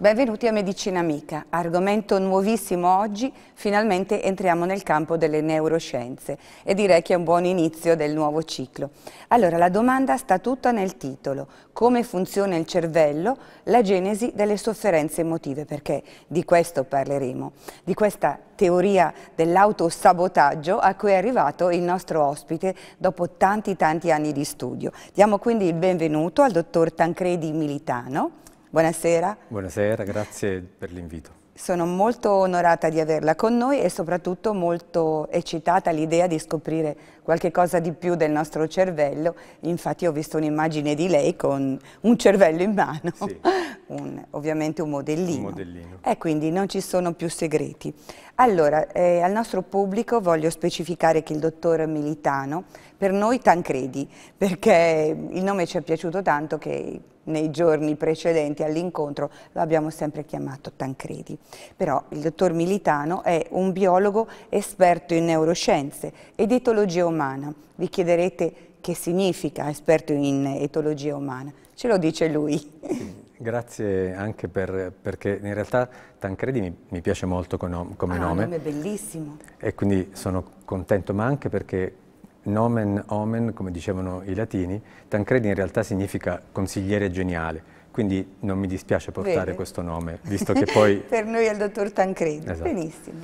Benvenuti a Medicina Amica, argomento nuovissimo oggi, finalmente entriamo nel campo delle neuroscienze e direi che è un buon inizio del nuovo ciclo. Allora, la domanda sta tutta nel titolo, come funziona il cervello, la genesi delle sofferenze emotive, perché di questo parleremo, di questa teoria dell'autosabotaggio a cui è arrivato il nostro ospite dopo tanti tanti anni di studio. Diamo quindi il benvenuto al dottor Tancredi Militano, Buonasera. Buonasera, grazie per l'invito. Sono molto onorata di averla con noi e soprattutto molto eccitata all'idea di scoprire qualche cosa di più del nostro cervello, infatti ho visto un'immagine di lei con un cervello in mano, sì. un, ovviamente un modellino. un modellino. E quindi non ci sono più segreti. Allora, eh, al nostro pubblico voglio specificare che il dottor Militano, per noi Tancredi, perché il nome ci è piaciuto tanto che nei giorni precedenti all'incontro lo abbiamo sempre chiamato Tancredi. Però il dottor Militano è un biologo esperto in neuroscienze ed etologia umana umana. Vi chiederete che significa esperto in etologia umana. Ce lo dice lui. Grazie anche per, perché in realtà Tancredi mi, mi piace molto come ah, nome. È un bellissimo. E quindi sono contento, ma anche perché nomen omen, come dicevano i latini, Tancredi in realtà significa consigliere geniale. Quindi non mi dispiace portare Vede. questo nome, visto che poi... per noi è il dottor Tancredi, esatto. benissimo.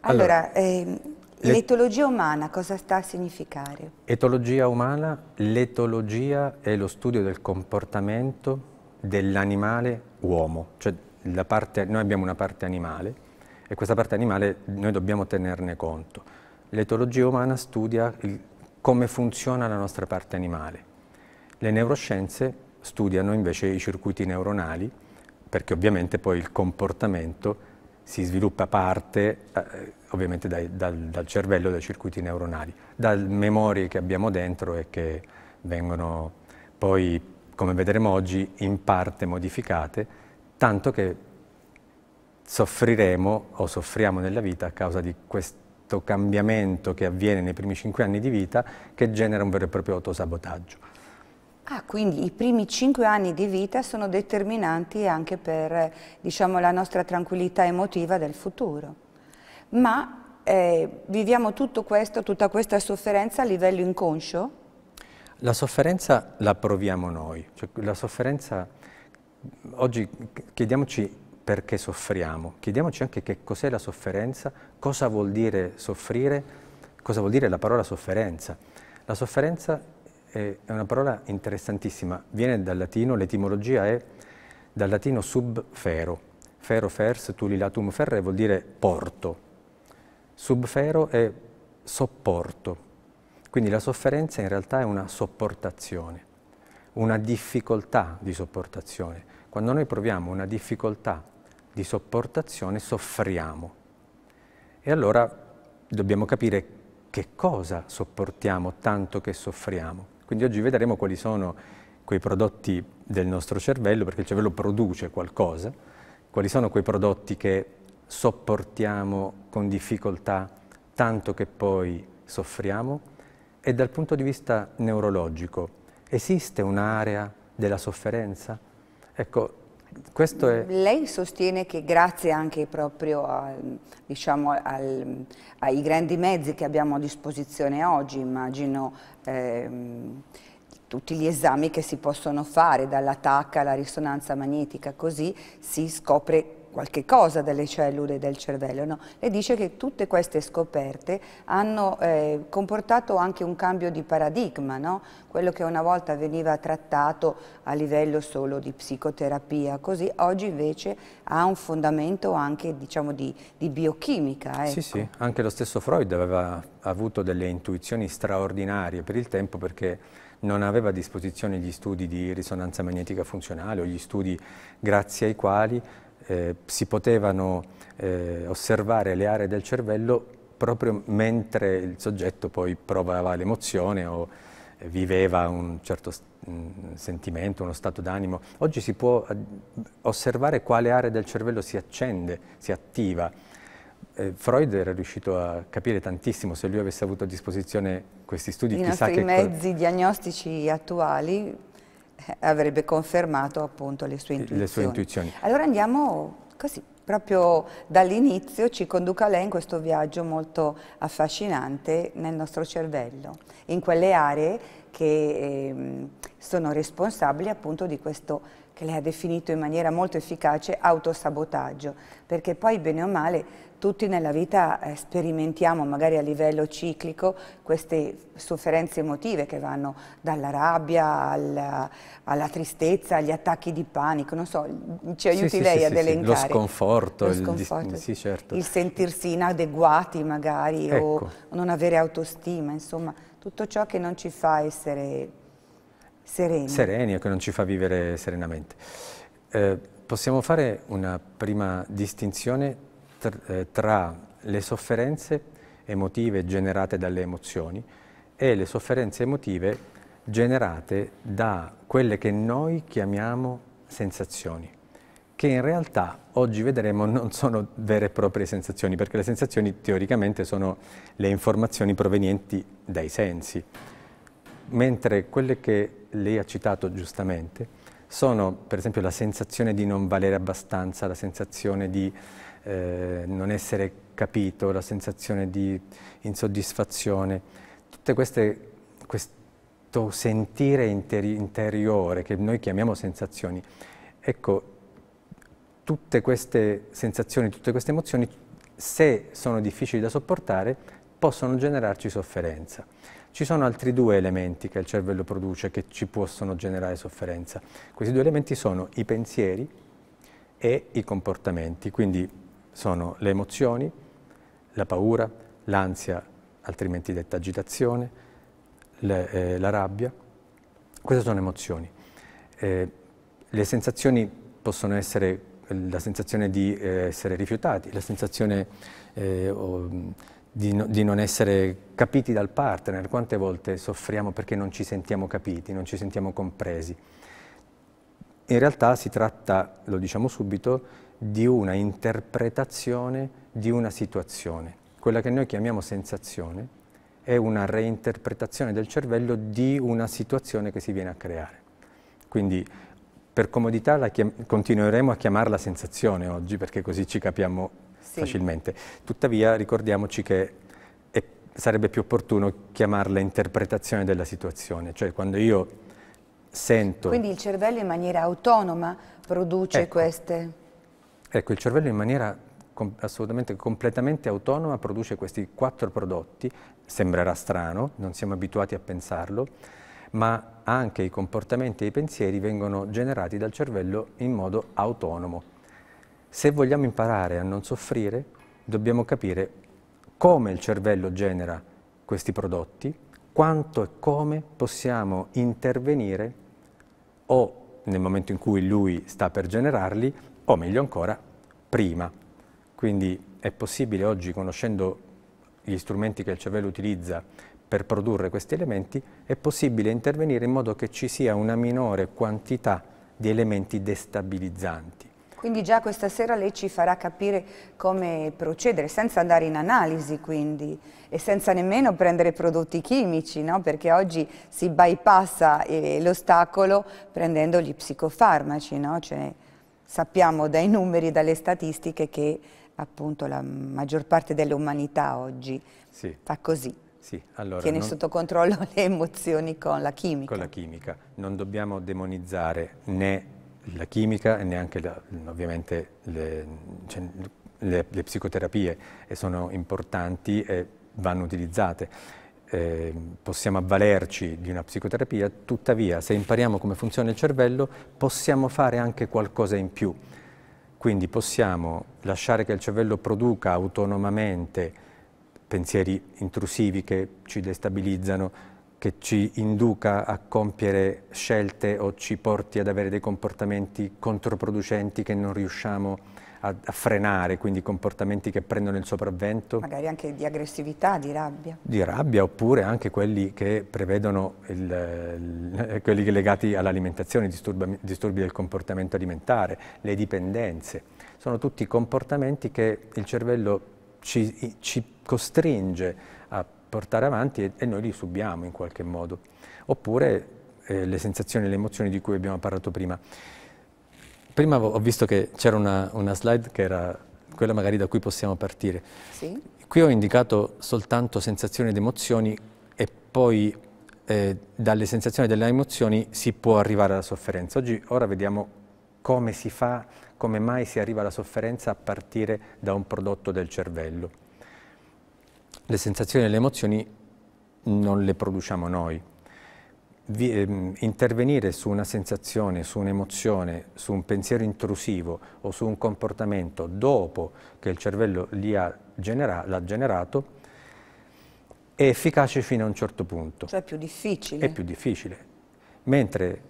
Allora, allora ehm, L'etologia umana cosa sta a significare? Etologia umana, l'etologia è lo studio del comportamento dell'animale uomo, cioè parte, noi abbiamo una parte animale e questa parte animale noi dobbiamo tenerne conto. L'etologia umana studia il, come funziona la nostra parte animale. Le neuroscienze studiano invece i circuiti neuronali perché ovviamente poi il comportamento si sviluppa parte eh, ovviamente dai, dal, dal, cervello, dai circuiti neuronali, dalle memorie che abbiamo dentro e che vengono poi, come vedremo oggi, in parte modificate, tanto che soffriremo o soffriamo nella vita a causa di questo cambiamento che avviene nei primi cinque anni di vita che genera un vero e proprio autosabotaggio. Ah, quindi i primi cinque anni di vita sono determinanti anche per eh, diciamo, la nostra tranquillità emotiva del futuro. Ma eh, viviamo tutto questo, tutta questa sofferenza a livello inconscio? La sofferenza la proviamo noi, cioè, la sofferenza, oggi chiediamoci perché soffriamo, chiediamoci anche che cos'è la sofferenza, cosa vuol dire soffrire, cosa vuol dire la parola sofferenza. La sofferenza è una parola interessantissima, viene dal latino, l'etimologia è dal latino subfero, fero fers tulilatum ferre vuol dire porto, subfero è sopporto, quindi la sofferenza in realtà è una sopportazione, una difficoltà di sopportazione. Quando noi proviamo una difficoltà di sopportazione soffriamo e allora dobbiamo capire che cosa sopportiamo tanto che soffriamo. Quindi oggi vedremo quali sono quei prodotti del nostro cervello, perché il cervello produce qualcosa, quali sono quei prodotti che sopportiamo con difficoltà tanto che poi soffriamo e dal punto di vista neurologico esiste un'area della sofferenza? Ecco, è... Lei sostiene che grazie anche proprio a, diciamo, al, ai grandi mezzi che abbiamo a disposizione oggi, immagino ehm, tutti gli esami che si possono fare, dalla TAC alla risonanza magnetica, così si scopre qualche cosa delle cellule del cervello. No? Lei dice che tutte queste scoperte hanno eh, comportato anche un cambio di paradigma, no? quello che una volta veniva trattato a livello solo di psicoterapia, così oggi invece ha un fondamento anche diciamo, di, di, biochimica. Ecco. Sì, sì, anche lo stesso Freud aveva avuto delle intuizioni straordinarie per il tempo perché non aveva a disposizione gli studi di risonanza magnetica funzionale o gli studi grazie ai quali eh, si potevano eh, osservare le aree del cervello proprio mentre il soggetto poi provava l'emozione o viveva un certo un mm, sentimento, uno stato d'animo. Oggi si può osservare quale area del cervello si accende, si attiva. Eh, Freud era riuscito a capire tantissimo, se lui avesse avuto a disposizione questi studi, I chissà che... I nostri mezzi diagnostici attuali eh, avrebbe confermato appunto le sue intuizioni. Le sue intuizioni. Allora andiamo così, proprio dall'inizio ci conduca lei in questo viaggio molto affascinante nel nostro cervello, in quelle aree che ehm, sono responsabili appunto di questo che lei ha definito in maniera molto efficace autosabotaggio, perché poi bene o male tutti nella vita eh, sperimentiamo, magari a livello ciclico, queste sofferenze emotive che vanno dalla rabbia alla, alla tristezza, agli attacchi di panico, non so, ci aiuti sì, lei sì, ad sì, elencare. Lo sconforto, lo sconforto il, il, certo. il, sentirsi inadeguati magari ecco. o non avere autostima, insomma, tutto ciò che non ci fa essere sereni. Sereni o che non ci fa vivere serenamente. Eh, possiamo fare una prima distinzione eh, tra le sofferenze emotive generate dalle emozioni e le sofferenze emotive generate da quelle che noi chiamiamo sensazioni, che in realtà oggi vedremo non sono vere e proprie sensazioni, perché le sensazioni teoricamente sono le informazioni provenienti dai sensi, mentre quelle che lei ha citato giustamente sono per esempio la sensazione di non valere abbastanza, la sensazione di eh, non essere capito, la sensazione di insoddisfazione, tutto questo sentire interi interiore che noi chiamiamo sensazioni, ecco, tutte queste sensazioni, tutte queste emozioni, se sono difficili da sopportare, possono generarci sofferenza. Ci sono altri due elementi che il cervello produce che ci possono generare sofferenza. Questi due elementi sono i pensieri e i comportamenti, quindi sono le emozioni, la paura, l'ansia, altrimenti detta agitazione, le, eh, la rabbia. Queste sono emozioni. Eh, le sensazioni possono essere eh, la sensazione di eh, essere rifiutati, la sensazione eh, o, di, no, di, non essere capiti dal partner, quante volte soffriamo perché non ci sentiamo capiti, non ci sentiamo compresi. In realtà si tratta, lo diciamo subito, di una interpretazione di una situazione. Quella che noi chiamiamo sensazione è una reinterpretazione del cervello di una situazione che si viene a creare. Quindi per comodità continueremo a chiamarla sensazione oggi perché così ci capiamo sì. facilmente. Tuttavia ricordiamoci che è, sarebbe più opportuno chiamarla interpretazione della situazione, cioè quando io sento... Quindi il cervello in maniera autonoma produce ecco. queste... Ecco, il cervello in maniera com assolutamente completamente autonoma produce questi quattro prodotti, sembrerà strano, non siamo abituati a pensarlo, ma anche i comportamenti e i pensieri vengono generati dal cervello in modo autonomo. Se vogliamo imparare a non soffrire, dobbiamo capire come il cervello genera questi prodotti, quanto e come possiamo intervenire o nel momento in cui lui sta per generarli, o meglio ancora, prima. Quindi è possibile oggi, conoscendo gli strumenti che il cervello utilizza per produrre questi elementi, è possibile intervenire in modo che ci sia una minore quantità di elementi destabilizzanti. Quindi già questa sera lei ci farà capire come procedere, senza andare in analisi quindi, e senza nemmeno prendere prodotti chimici, no? perché oggi si bypassa eh, l'ostacolo prendendo gli psicofarmaci, no? cioè, sappiamo dai numeri, dalle statistiche che appunto la maggior parte dell'umanità oggi sì. fa così. Sì, allora, Tiene non... sotto controllo le emozioni con la chimica. Con la chimica. Non dobbiamo demonizzare né la chimica e neanche la, ovviamente le, cioè, le, le psicoterapie e sono importanti e vanno utilizzate eh, possiamo avvalerci di una psicoterapia, tuttavia se impariamo come funziona il cervello possiamo fare anche qualcosa in più. Quindi possiamo lasciare che il cervello produca autonomamente pensieri intrusivi che ci destabilizzano, che ci induca a compiere scelte o ci porti ad avere dei comportamenti controproducenti che non riusciamo a a, a, frenare, quindi comportamenti che prendono il sopravvento. Magari anche di aggressività, di rabbia. Di rabbia, oppure anche quelli che prevedono il, il, quelli legati all'alimentazione, disturbi, disturbi del comportamento alimentare, le dipendenze. Sono tutti comportamenti che il cervello ci, ci costringe a portare avanti e, e noi li subiamo in qualche modo. Oppure eh, le sensazioni e le emozioni di cui abbiamo parlato prima. Prima ho visto che c'era una, una, slide che era quella magari da cui possiamo partire. Sì. Qui ho indicato soltanto sensazioni ed emozioni e poi eh, dalle sensazioni e dalle emozioni si può arrivare alla sofferenza. Oggi, ora vediamo come si fa, come mai si arriva alla sofferenza a partire da un prodotto del cervello. Le sensazioni e le emozioni non le produciamo noi, vi, ehm, intervenire su una sensazione, su un'emozione, su un pensiero intrusivo o su un comportamento dopo che il cervello l'ha genera generato è efficace fino a un certo punto. Cioè è più difficile. È più difficile. Mentre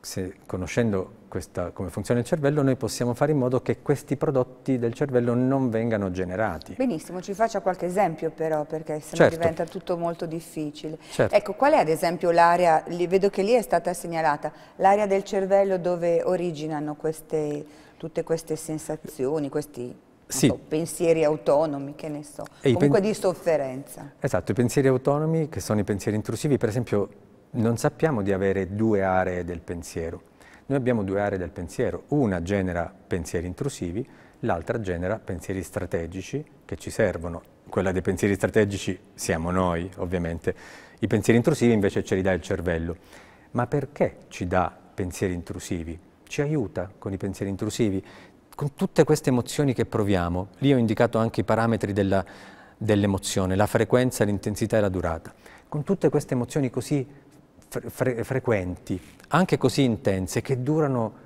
se, conoscendo questa, come funziona il cervello, noi possiamo fare in modo che questi prodotti del cervello non vengano generati. Benissimo, ci faccia qualche esempio però, perché sennò certo. diventa tutto molto difficile. Certo. Ecco, qual è ad esempio l'area, vedo che lì è stata segnalata, l'area del cervello dove originano queste, tutte queste sensazioni, questi sì. so, pensieri autonomi, che ne so, e comunque di sofferenza. Esatto, i pensieri autonomi, che sono i pensieri intrusivi, per esempio non sappiamo di avere due aree del pensiero. Noi abbiamo due aree del pensiero, una genera pensieri intrusivi, l'altra genera pensieri strategici che ci servono. Quella dei pensieri strategici siamo noi, ovviamente. I pensieri intrusivi invece ce li dà il cervello. Ma perché ci dà pensieri intrusivi? Ci aiuta con i pensieri intrusivi, con tutte queste emozioni che proviamo. Lì ho indicato anche i parametri dell'emozione, la frequenza, l'intensità e la durata. Con tutte queste emozioni così fre frequenti, anche così intense, che durano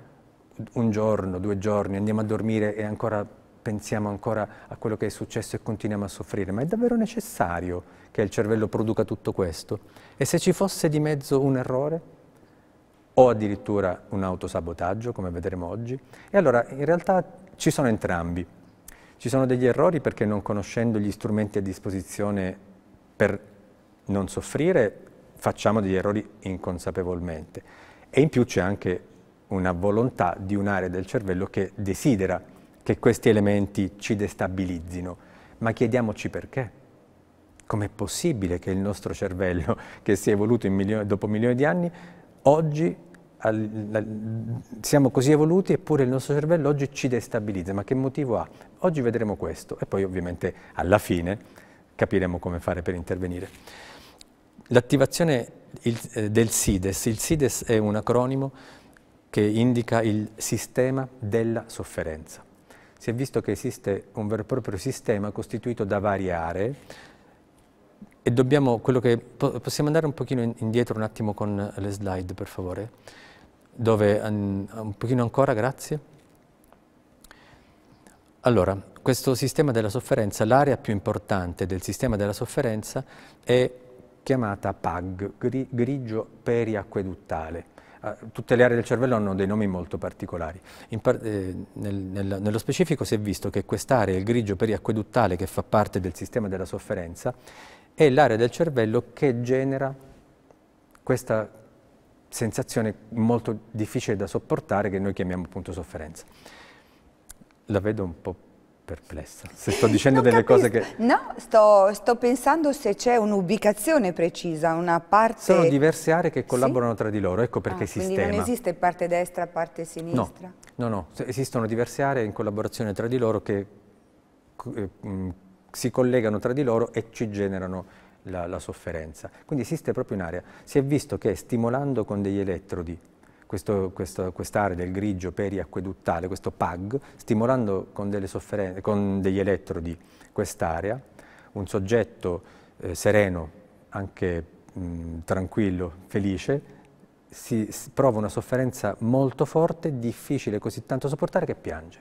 un giorno, due giorni, andiamo a dormire e ancora pensiamo ancora a quello che è successo e continuiamo a soffrire, ma è davvero necessario che il cervello produca tutto questo? E se ci fosse di mezzo un errore? O addirittura un autosabotaggio, come vedremo oggi? E allora, in realtà ci sono entrambi. Ci sono degli errori perché non conoscendo gli strumenti a disposizione per non soffrire, facciamo degli errori inconsapevolmente. E in più c'è anche una volontà di un'area del cervello che desidera che questi elementi ci destabilizzino. Ma chiediamoci perché. Com'è possibile che il nostro cervello, che si è evoluto milioni, dopo milioni di anni, oggi siamo così evoluti eppure il nostro cervello oggi ci destabilizza, ma che motivo ha? Oggi vedremo questo e poi ovviamente alla fine capiremo come fare per intervenire. L'attivazione eh, del SIDES, il SIDES è un acronimo che indica il sistema della sofferenza. Si è visto che esiste un vero e proprio sistema costituito da varie aree e dobbiamo, che, possiamo andare un pochino indietro un attimo con le slide per favore, dove un pochino ancora, grazie. Allora, questo sistema della sofferenza, l'area più importante del sistema della sofferenza è chiamata PAG, grigio periacqueduttale. Ah, tutte le aree del cervello hanno dei nomi molto particolari. Par eh, nel, nel, nello specifico si è visto che quest'area, il grigio periacqueduttale, che fa parte del sistema della sofferenza, è l'area del cervello che genera questa sensazione molto difficile da sopportare che noi chiamiamo appunto sofferenza. La vedo un po' perplessa. Se sto dicendo delle capisco. cose che... No, sto, sto pensando se c'è un'ubicazione precisa, una parte... Sono diverse aree che collaborano sì? tra di loro, ecco perché ah, esiste. Quindi non esiste parte destra, parte sinistra? No, no, no, esistono diverse aree in collaborazione tra di loro che eh, mm, si collegano tra di loro e ci generano la, la sofferenza. Quindi esiste proprio un'area. Si è visto che stimolando con degli elettrodi questo, quest'area quest del grigio periacqueduttale, questo PAG, stimolando con, con degli elettrodi quest'area, un soggetto eh, sereno, anche mh, tranquillo, felice, si prova una sofferenza molto forte, difficile così tanto sopportare che piange.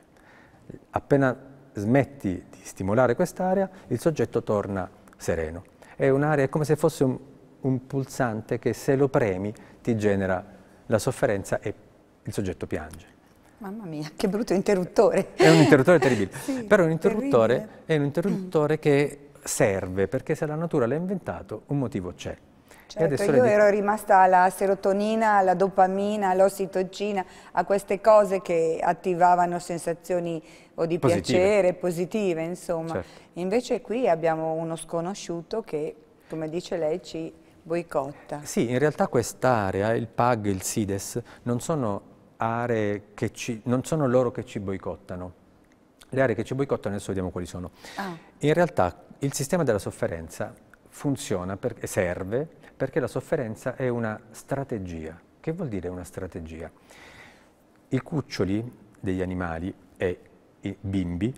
Appena smetti di stimolare quest'area, il soggetto torna sereno. È un'area come se fosse un, un pulsante che se lo premi ti genera la sofferenza e il soggetto piange. Mamma mia, che brutto interruttore. È un interruttore terribile, sì, però un interruttore, terribile. è un interruttore che serve, perché se la natura l'ha inventato, un motivo c'è. Certo, io ero rimasta alla serotonina, alla dopamina, all'ossitocina, a queste cose che attivavano sensazioni o di positive. piacere, positive, insomma. Certo. Invece qui abbiamo uno sconosciuto che, come dice lei, ci boicotta. Sì, in realtà quest'area, il PAG il SIDES, non sono, ci, non sono loro che ci boicottano. Le aree che ci boicottano adesso vediamo quali sono. Ah. In realtà il sistema della sofferenza funziona e serve perché la sofferenza è una strategia. Che vuol dire una strategia? I cuccioli degli animali e i bimbi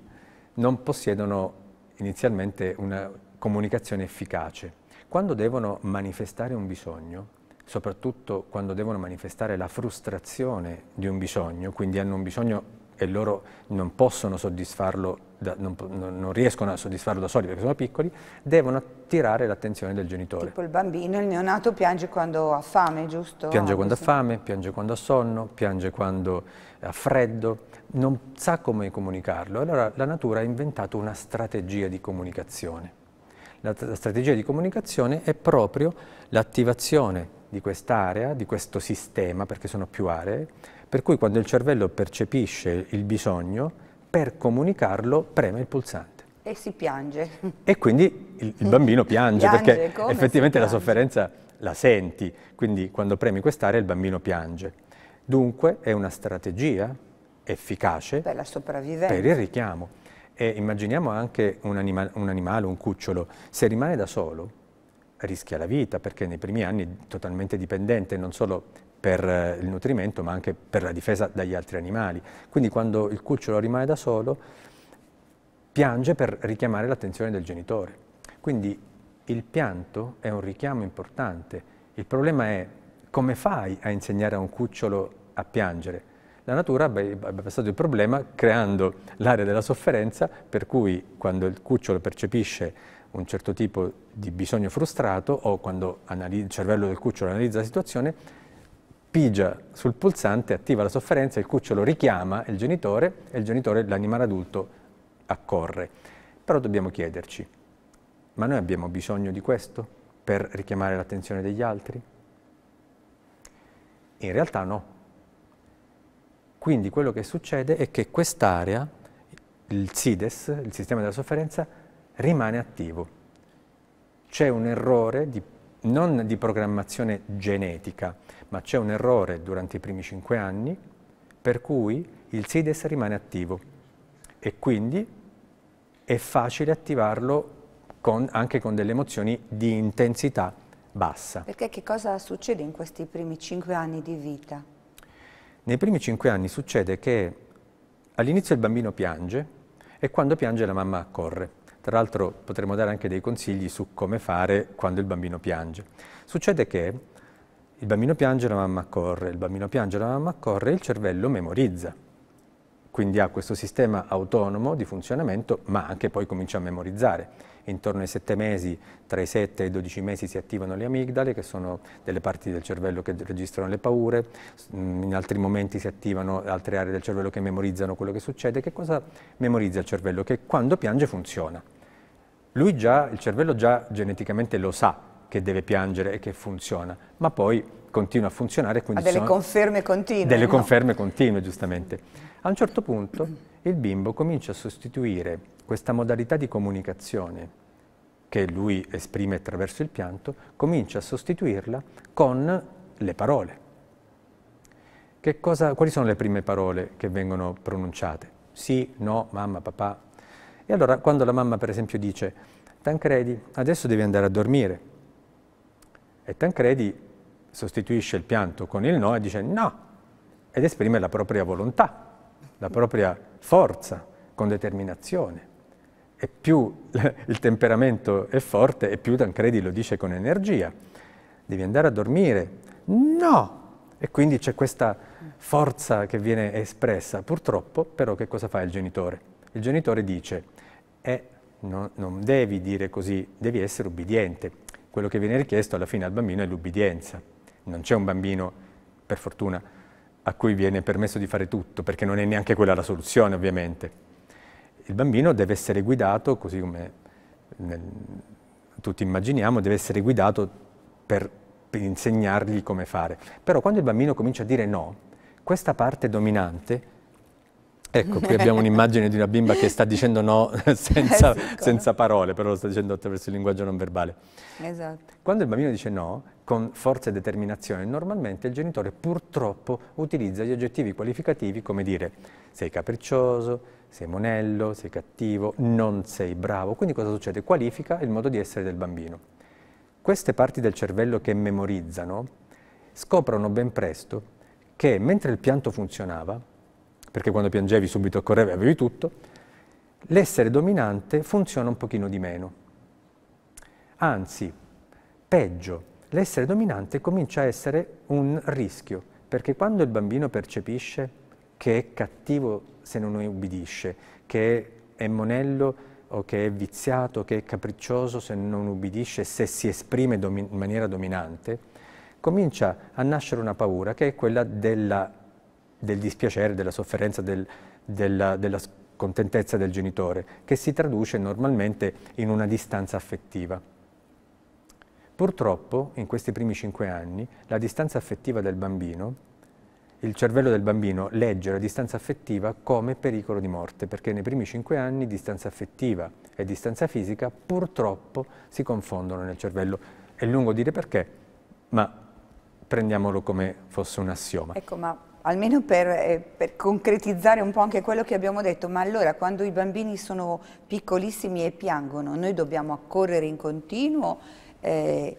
non possiedono inizialmente una comunicazione efficace quando devono manifestare un bisogno, soprattutto quando devono manifestare la frustrazione di un bisogno, quindi hanno un bisogno e loro non possono soddisfarlo, da, non, non, riescono a soddisfarlo da soli perché sono piccoli, devono attirare l'attenzione del genitore. Tipo il bambino, il neonato piange quando ha fame, giusto? Piange quando ha fame, piange quando ha sonno, piange quando ha freddo, non sa come comunicarlo. Allora la natura ha inventato una strategia di comunicazione la, la strategia di comunicazione è proprio l'attivazione di quest'area, di questo sistema, perché sono più aree, per cui quando il cervello percepisce il bisogno, per comunicarlo preme il pulsante. E si piange. E quindi il, il bambino piange, piange perché effettivamente piange? la sofferenza la senti, quindi quando premi quest'area il bambino piange. Dunque è una strategia efficace per, per il richiamo. E immaginiamo anche un, anima un animale, un cucciolo, se rimane da solo rischia la vita perché nei primi anni è totalmente dipendente non solo per eh, il nutrimento ma anche per la difesa dagli altri animali. Quindi quando il cucciolo rimane da solo piange per richiamare l'attenzione del genitore. Quindi il pianto è un richiamo importante. Il problema è come fai a insegnare a un cucciolo a piangere? la natura abbia passato il problema creando l'area della sofferenza per cui quando il cucciolo percepisce un certo tipo di bisogno frustrato o quando il cervello del cucciolo analizza la situazione, pigia sul pulsante, attiva la sofferenza, il cucciolo richiama il genitore e il genitore, l'animale adulto, accorre. Però dobbiamo chiederci, ma noi abbiamo bisogno di questo per richiamare l'attenzione degli altri? In realtà no. Quindi quello che succede è che quest'area, il SIDES, il sistema della sofferenza, rimane attivo. C'è un errore di, non di programmazione genetica, ma c'è un errore durante i primi cinque anni per cui il SIDES rimane attivo e quindi è facile attivarlo con, anche con delle emozioni di intensità bassa. Perché che cosa succede in questi primi cinque anni di vita? Nei primi cinque anni succede che all'inizio il bambino piange e quando piange la mamma accorre. Tra l'altro potremmo dare anche dei consigli su come fare quando il bambino piange. Succede che il bambino piange, la mamma accorre, il bambino piange, la mamma accorre e il cervello memorizza. Quindi ha questo sistema autonomo di funzionamento, ma anche poi comincia a memorizzare intorno ai 7 mesi, tra i 7 e i 12 mesi si attivano le amigdale, che sono delle parti del cervello che registrano le paure, mm, in altri momenti si attivano altre aree del cervello che memorizzano quello che succede. Che cosa memorizza il cervello? Che quando piange funziona. Lui già, il cervello già geneticamente lo sa che deve piangere e che funziona, ma poi continua a funzionare. Quindi Ha delle conferme continue. Delle no? conferme continue, giustamente. A un certo punto il bimbo comincia a sostituire questa modalità di comunicazione che lui esprime attraverso il pianto, comincia a sostituirla con le parole. Cosa, quali sono le prime parole che vengono pronunciate? Sì, no, mamma, papà. E allora quando la mamma per esempio dice Tancredi, adesso devi andare a dormire. E Tancredi sostituisce il pianto con il no e dice no, ed esprime la propria volontà, la propria forza, con determinazione e più il temperamento è forte e più Tancredi lo dice con energia. Devi andare a dormire. No! E quindi c'è questa forza che viene espressa. Purtroppo però che cosa fa il genitore? Il genitore dice, eh, no, non devi dire così, devi essere ubbidiente. Quello che viene richiesto alla fine al bambino è l'ubbidienza. Non c'è un bambino, per fortuna, a cui viene permesso di fare tutto, perché non è neanche quella la soluzione ovviamente il bambino deve essere guidato, così come nel, tutti immaginiamo, deve essere guidato per, per insegnargli come fare. Però quando il bambino comincia a dire no, questa parte dominante Ecco, qui abbiamo un'immagine di una bimba che sta dicendo no senza, senza, parole, però lo sta dicendo attraverso il linguaggio non verbale. Esatto. Quando il bambino dice no, con forza e determinazione, normalmente il genitore purtroppo utilizza gli aggettivi qualificativi come dire sei capriccioso, sei monello, sei cattivo, non sei bravo. Quindi cosa succede? Qualifica il modo di essere del bambino. Queste parti del cervello che memorizzano scoprono ben presto che mentre il pianto funzionava, perché quando piangevi subito correvi, avevi tutto, l'essere dominante funziona un pochino di meno. Anzi, peggio, l'essere dominante comincia a essere un rischio, perché quando il bambino percepisce che è cattivo se non ubbidisce, che è monello o che è viziato, che è capriccioso se non ubbidisce, se si esprime domi in maniera dominante, comincia a nascere una paura che è quella della, del dispiacere, della sofferenza, del, della, della contentezza del genitore, che si traduce normalmente in una distanza affettiva. Purtroppo, in questi primi cinque anni, la distanza affettiva del bambino il cervello del bambino legge la distanza affettiva come pericolo di morte, perché nei primi cinque anni distanza affettiva e distanza fisica purtroppo si confondono nel cervello. È lungo dire perché, ma prendiamolo come fosse un assioma. Ecco, ma almeno per, eh, per, concretizzare un po' anche quello che abbiamo detto, ma allora quando i bambini sono piccolissimi e piangono, noi dobbiamo accorrere in continuo, eh,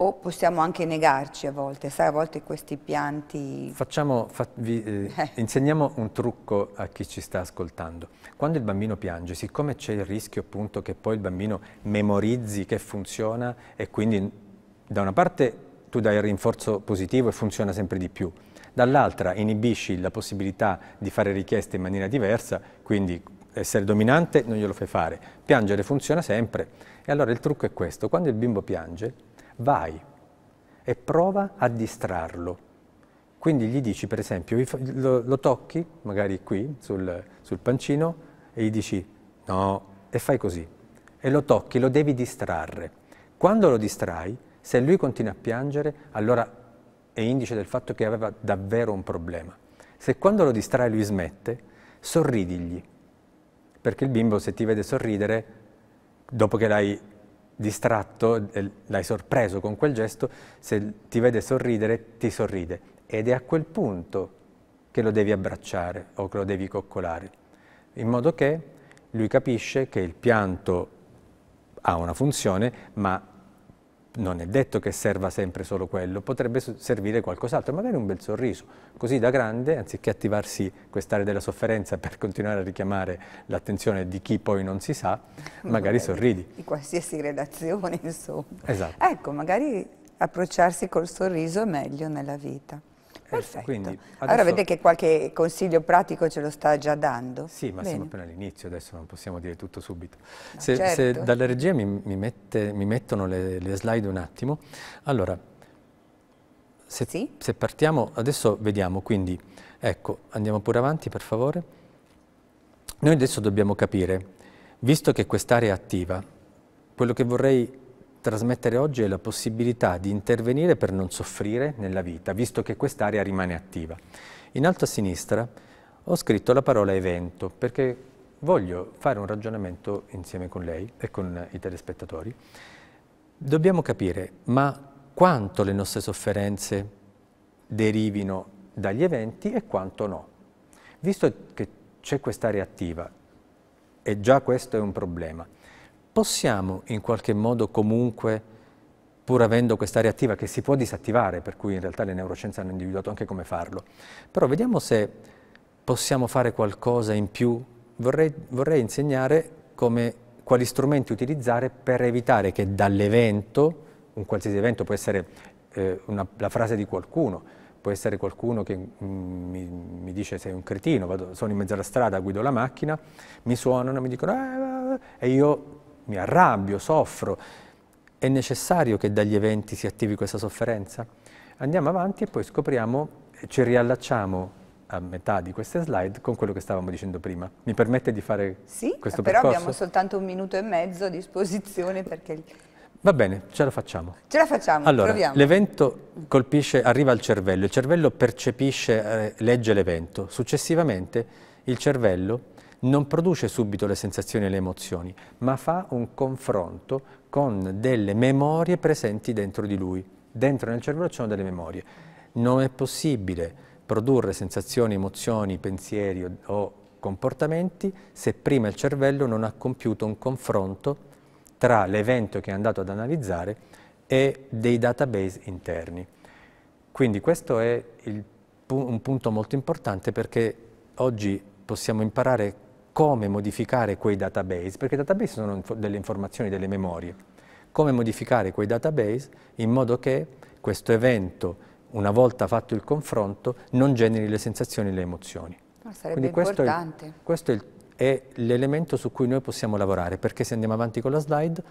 o possiamo anche negarci a volte, sai, a volte questi pianti... Facciamo, fa, vi, eh, eh, Insegniamo un trucco a chi ci sta ascoltando. Quando il bambino piange, siccome c'è il rischio appunto che poi il bambino memorizzi che funziona e quindi da una parte tu dai il rinforzo positivo e funziona sempre di più, dall'altra inibisci la possibilità di fare richieste in maniera diversa, quindi essere dominante non glielo fai fare, piangere funziona sempre. E allora il trucco è questo, quando il bimbo piange vai e prova a distrarlo. Quindi gli dici, per esempio, lo, lo tocchi, magari qui, sul, sul pancino, e gli dici no, e fai così. E lo tocchi, lo devi distrarre. Quando lo distrai, se lui continua a piangere, allora è indice del fatto che aveva davvero un problema. Se quando lo distrai lui smette, sorridigli, perché il bimbo se ti vede sorridere, dopo che l'hai distratto, eh, l'hai sorpreso con quel gesto, se ti vede sorridere, ti sorride. Ed è a quel punto che lo devi abbracciare o che lo devi coccolare, in modo che lui capisce che il pianto ha una funzione, ma non è detto che serva sempre solo quello, potrebbe servire qualcos'altro, magari un bel sorriso, così da grande, anziché attivarsi quest'area della sofferenza per continuare a richiamare l'attenzione di chi poi non si sa, magari sorridi. Di qualsiasi redazione, insomma. Esatto. Ecco, magari approcciarsi col sorriso è meglio nella vita. Perfetto. Quindi, adesso... Allora vede che qualche consiglio pratico ce lo sta già dando. Sì, ma Bene. siamo appena all'inizio, adesso non possiamo dire tutto subito. No, se, certo. se, dalla regia mi, mi, mette, mi mettono le, le, slide un attimo. Allora, se, sì? se partiamo, adesso vediamo, quindi, ecco, andiamo pure avanti per favore. Noi adesso dobbiamo capire, visto che quest'area è attiva, quello che vorrei trasmettere oggi è la possibilità di intervenire per non soffrire nella vita, visto che quest'area rimane attiva. In alto a sinistra ho scritto la parola evento, perché voglio fare un ragionamento insieme con lei e con i telespettatori. Dobbiamo capire, ma quanto le nostre sofferenze derivino dagli eventi e quanto no. Visto che c'è quest'area attiva, e già questo è un problema, possiamo in qualche modo comunque, pur avendo quest'area attiva che si può disattivare, per cui in realtà le neuroscienze hanno individuato anche come farlo, però vediamo se possiamo fare qualcosa in più. Vorrei, vorrei insegnare come, quali strumenti utilizzare per evitare che dall'evento, un qualsiasi evento può essere eh, una, la frase di qualcuno, può essere qualcuno che mm, mi, mi, dice sei un cretino, vado, sono in mezzo alla strada, guido la macchina, mi suonano, mi dicono ah, e io mi arrabbio, soffro, è necessario che dagli eventi si attivi questa sofferenza? Andiamo avanti e poi scopriamo, eh, ci riallacciamo a metà di queste slide con quello che stavamo dicendo prima. Mi permette di fare sì, questo percorso? Sì, però abbiamo soltanto un minuto e mezzo a disposizione perché... Va bene, ce la facciamo. Ce la facciamo, allora, L'evento colpisce, arriva al cervello, il cervello percepisce, eh, legge l'evento. Successivamente il cervello non produce subito le sensazioni e le emozioni, ma fa un confronto con delle memorie presenti dentro di lui. Dentro nel cervello ci sono delle memorie. Non è possibile produrre sensazioni, emozioni, pensieri o comportamenti se prima il cervello non ha compiuto un confronto tra l'evento che è andato ad analizzare e dei database interni. Quindi questo è il, un punto molto importante perché oggi possiamo imparare come modificare quei database, perché i database sono delle informazioni, delle memorie, come modificare quei database in modo che questo evento, una volta fatto il confronto, non generi le sensazioni e le emozioni. Ma ah, sarebbe Quindi questo importante. È, questo è l'elemento su cui noi possiamo lavorare, perché se andiamo avanti con la slide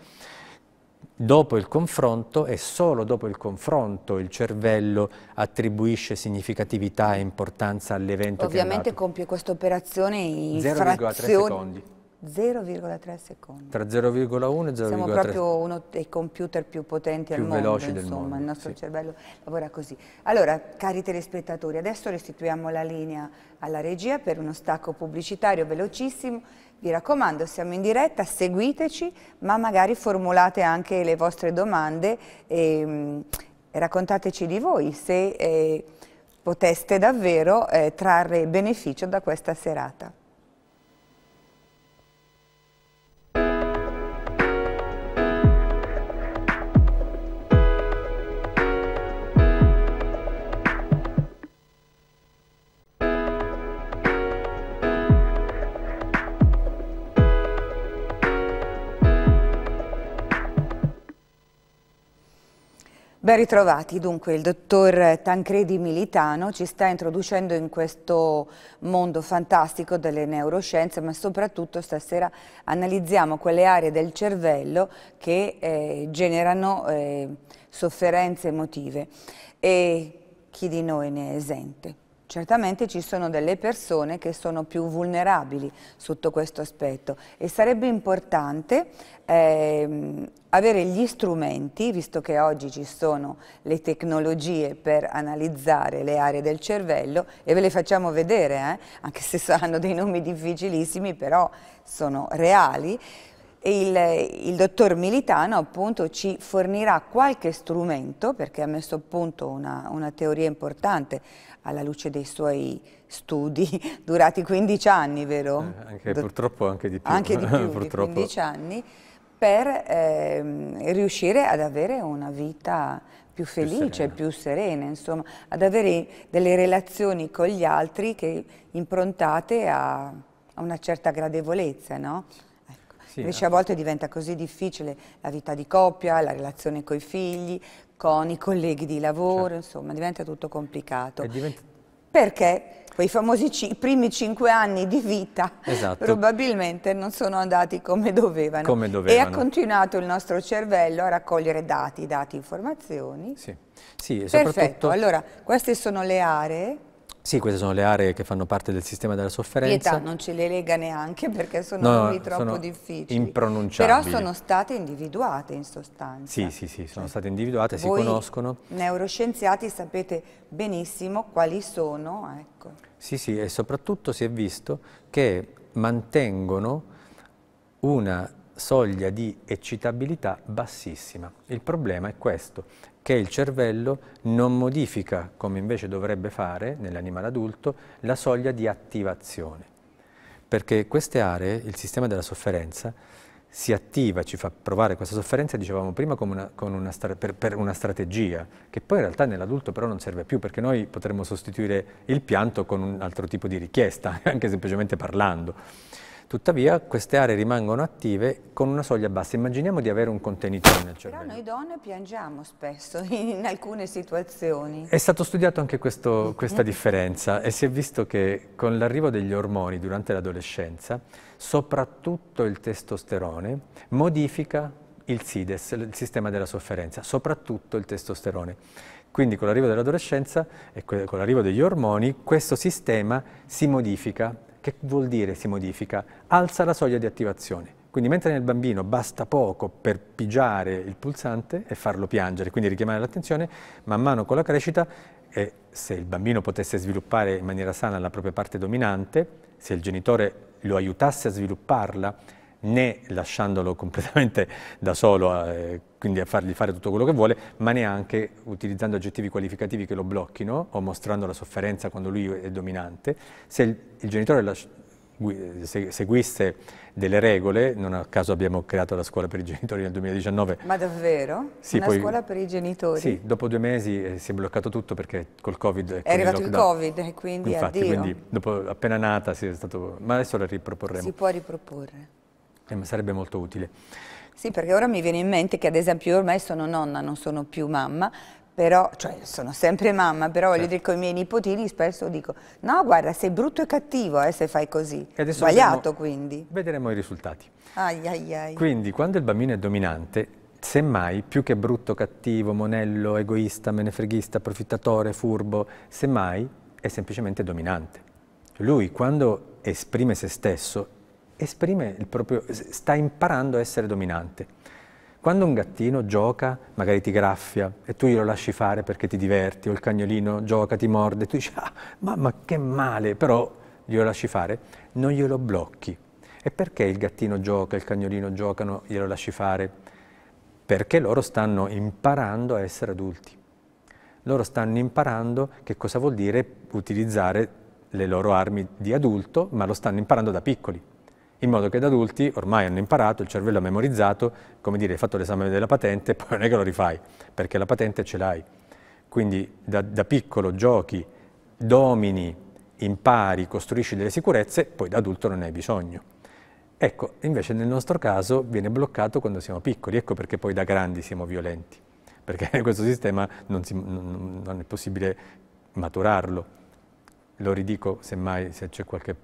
Dopo il confronto e solo dopo il confronto il cervello attribuisce significatività e importanza all'evento Ovviamente compie questa operazione in 0,3 secondi. 0,3 secondi. Tra 0,1 e 0,3. Siamo proprio uno dei computer più potenti più al mondo, insomma, mondo, il nostro sì. cervello lavora così. Allora, cari telespettatori, adesso restituiamo la linea alla regia per uno stacco pubblicitario velocissimo vi raccomando, siamo in diretta, seguiteci, ma magari formulate anche le vostre domande e, ehm, e raccontateci di voi se eh, poteste davvero eh, trarre beneficio da questa serata. Ben ritrovati, dunque il dottor Tancredi Militano ci sta introducendo in questo mondo fantastico delle neuroscienze ma soprattutto stasera analizziamo quelle aree del cervello che eh, generano eh, sofferenze emotive e chi di noi ne è esente. Certamente ci sono delle persone che sono più vulnerabili sotto questo aspetto e sarebbe importante eh, avere gli strumenti, visto che oggi ci sono le tecnologie per analizzare le aree del cervello e ve le facciamo vedere, eh? anche se hanno dei nomi difficilissimi, però sono reali. Il, il, dottor Militano appunto ci fornirà qualche strumento, perché ha messo a punto una, una teoria importante alla luce dei suoi studi durati 15 anni, vero? Eh, anche, purtroppo anche di più. Anche di più, di 15 anni, per eh, riuscire ad avere una vita più felice, più serena. più serena, insomma, ad avere delle relazioni con gli altri che improntate a, a una certa gradevolezza, no? Ecco. Sì, Invece a volte diventa così difficile la vita di coppia, la relazione con i figli, con i colleghi di lavoro, certo. insomma diventa tutto complicato. Diventa... Perché quei famosi i primi cinque anni di vita esatto. probabilmente non sono andati come dovevano. come dovevano. E ha continuato il nostro cervello a raccogliere dati, dati, informazioni. Sì, sì soprattutto... Perfetto, allora queste sono le aree sì, queste sono le aree che fanno parte del sistema della sofferenza. Pietà non ce le lega neanche perché sono no, nomi troppo sono difficili. Impronunciabili. Però sono state individuate in sostanza. Sì, sì, sì, sono state individuate, Voi, si conoscono. neuroscienziati sapete benissimo quali sono, ecco. Sì, sì, e soprattutto si è visto che mantengono una soglia di eccitabilità bassissima. Il problema è questo, che il cervello non modifica, come invece dovrebbe fare nell'animale adulto, la soglia di attivazione. Perché queste aree, il sistema della sofferenza, si attiva, ci fa provare questa sofferenza, dicevamo prima, una, una per, per, una strategia, che poi in realtà nell'adulto però non serve più, perché noi potremmo sostituire il pianto con un altro tipo di richiesta, anche semplicemente parlando. Tuttavia queste aree rimangono attive con una soglia bassa. Immaginiamo di avere un contenitore nel cervello. Però noi donne piangiamo spesso in alcune situazioni. È stato studiato anche questo, mhm. questa differenza e si è visto che con l'arrivo degli ormoni durante l'adolescenza, soprattutto il testosterone modifica il SIDES, il sistema della sofferenza, soprattutto il testosterone. Quindi con l'arrivo dell'adolescenza e con l'arrivo degli ormoni questo sistema si modifica che vuol dire si modifica? Alza la soglia di attivazione. Quindi mentre nel bambino basta poco per pigiare il pulsante e farlo piangere, quindi richiamare l'attenzione, man mano con la crescita, e se il bambino potesse sviluppare in maniera sana la propria parte dominante, se il genitore lo aiutasse a svilupparla, né lasciandolo completamente da solo, eh, quindi a fargli fare tutto quello che vuole, ma neanche utilizzando aggettivi qualificativi che lo blocchino o mostrando la sofferenza quando lui è dominante. Se il, il genitore lascia, seguisse delle regole, non a caso abbiamo creato la scuola per i genitori nel 2019. Ma davvero? Sì, Una poi, scuola per i genitori? Sì, dopo due mesi eh, si è bloccato tutto perché col Covid... È arrivato il, lockdown. Covid e quindi Infatti, addio. quindi dopo, appena nata si è stato... ma adesso la riproporremo. Si può riproporre che eh, sarebbe molto utile. Sì, perché ora mi viene in mente che ad esempio io ormai sono nonna, non sono più mamma, però, cioè sono sempre mamma, però certo. voglio dire con i miei nipotini spesso dico no guarda sei brutto e cattivo eh, se fai così, sbagliato quindi. Vedremo i risultati. Ai, ai, ai. Quindi quando il bambino è dominante, semmai più che brutto, cattivo, monello, egoista, menefreghista, approfittatore, furbo, semmai è semplicemente dominante. Lui quando esprime se stesso esprime il proprio, sta imparando a essere dominante. Quando un gattino gioca, magari ti graffia e tu glielo lasci fare perché ti diverti, o il cagnolino gioca, ti morde, tu dici, ah, mamma che male, però glielo lasci fare, non glielo blocchi. E perché il gattino gioca, il cagnolino giocano, glielo lasci fare? Perché loro stanno imparando a essere adulti. Loro stanno imparando che cosa vuol dire utilizzare le loro armi di adulto, ma lo stanno imparando da piccoli in modo che da adulti ormai hanno imparato, il cervello ha memorizzato, come dire, hai fatto l'esame della patente, poi non è che lo rifai, perché la patente ce l'hai. Quindi da, da piccolo giochi, domini, impari, costruisci delle sicurezze, poi da adulto non ne hai bisogno. Ecco, invece nel nostro caso viene bloccato quando siamo piccoli, ecco perché poi da grandi siamo violenti, perché questo sistema non, si, non è possibile maturarlo. Lo ridico semmai se c'è qualche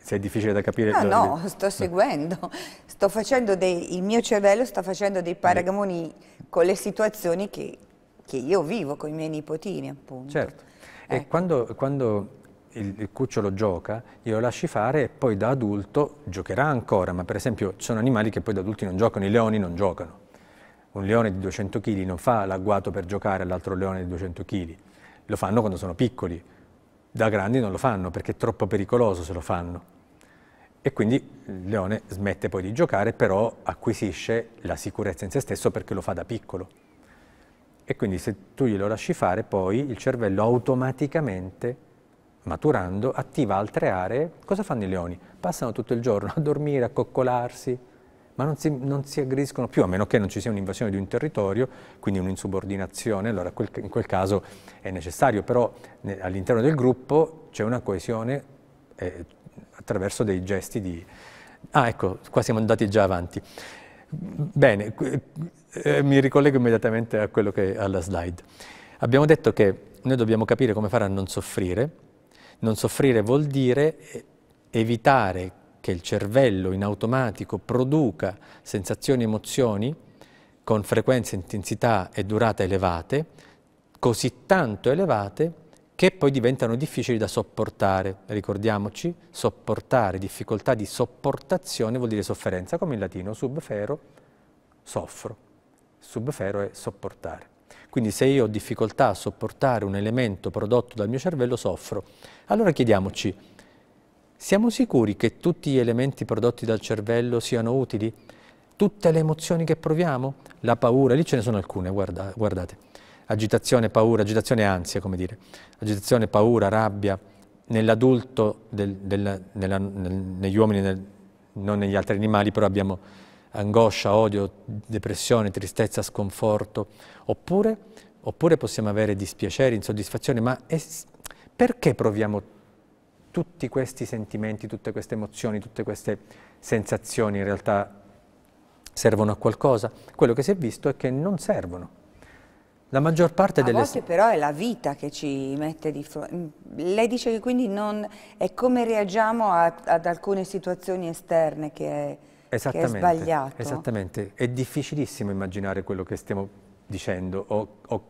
se è difficile da capire... No, no, vi... sto seguendo. Sto dei, il mio cervello sta facendo dei paragoni con le situazioni che, che io vivo, con i miei nipotini appunto. Certo. Ecco. E quando, quando il, il, cucciolo gioca, glielo lasci fare e poi da adulto giocherà ancora, ma per esempio ci sono animali che poi da adulti non giocano, i leoni non giocano. Un leone di 200 kg non fa l'agguato per giocare all'altro leone di 200 kg, lo fanno quando sono piccoli. Da grandi non lo fanno perché è troppo pericoloso se lo fanno. E quindi il leone smette poi di giocare, però acquisisce la sicurezza in se stesso perché lo fa da piccolo. E quindi se tu glielo lasci fare, poi il cervello automaticamente maturando, attiva altre aree. Cosa fanno i leoni? Passano tutto il giorno a dormire, a coccolarsi, ma non si, non si, aggrediscono più, a meno che non ci sia un'invasione di un territorio, quindi un'insubordinazione, allora quel, in quel caso è necessario, però ne, all'interno del gruppo c'è una coesione eh, attraverso dei gesti di... Ah ecco, qua siamo andati già avanti. Bene, eh, mi ricollego immediatamente a quello che, alla slide. Abbiamo detto che noi dobbiamo capire come fare a non soffrire, non soffrire vuol dire eh, evitare che il cervello in automatico produca sensazioni e emozioni con frequenza, intensità e durata elevate, così tanto elevate che poi diventano difficili da sopportare. Ricordiamoci, sopportare, difficoltà di sopportazione vuol dire sofferenza, come in latino, subfero, soffro. Subfero è sopportare. Quindi se io ho difficoltà a sopportare un elemento prodotto dal mio cervello, soffro. Allora chiediamoci, siamo sicuri che tutti gli elementi prodotti dal cervello siano utili? Tutte le emozioni che proviamo? La paura, lì ce ne sono alcune, guarda, guardate. Agitazione, paura, agitazione, ansia, come dire. Agitazione, paura, rabbia. Nell'adulto, nel, negli uomini, nel, non negli altri animali, però abbiamo angoscia, odio, depressione, tristezza, sconforto. Oppure, oppure possiamo avere dispiacere, insoddisfazione, ma es- perché proviamo tutti questi sentimenti, tutte queste emozioni, tutte queste sensazioni in realtà servono a qualcosa, quello che si è visto è che non servono. La maggior parte a delle... A volte però è la vita che ci mette di fronte. Mm, lei dice che quindi non... è come reagiamo a, ad alcune situazioni esterne che è, che è sbagliato. Esattamente, è difficilissimo immaginare quello che stiamo dicendo o, o,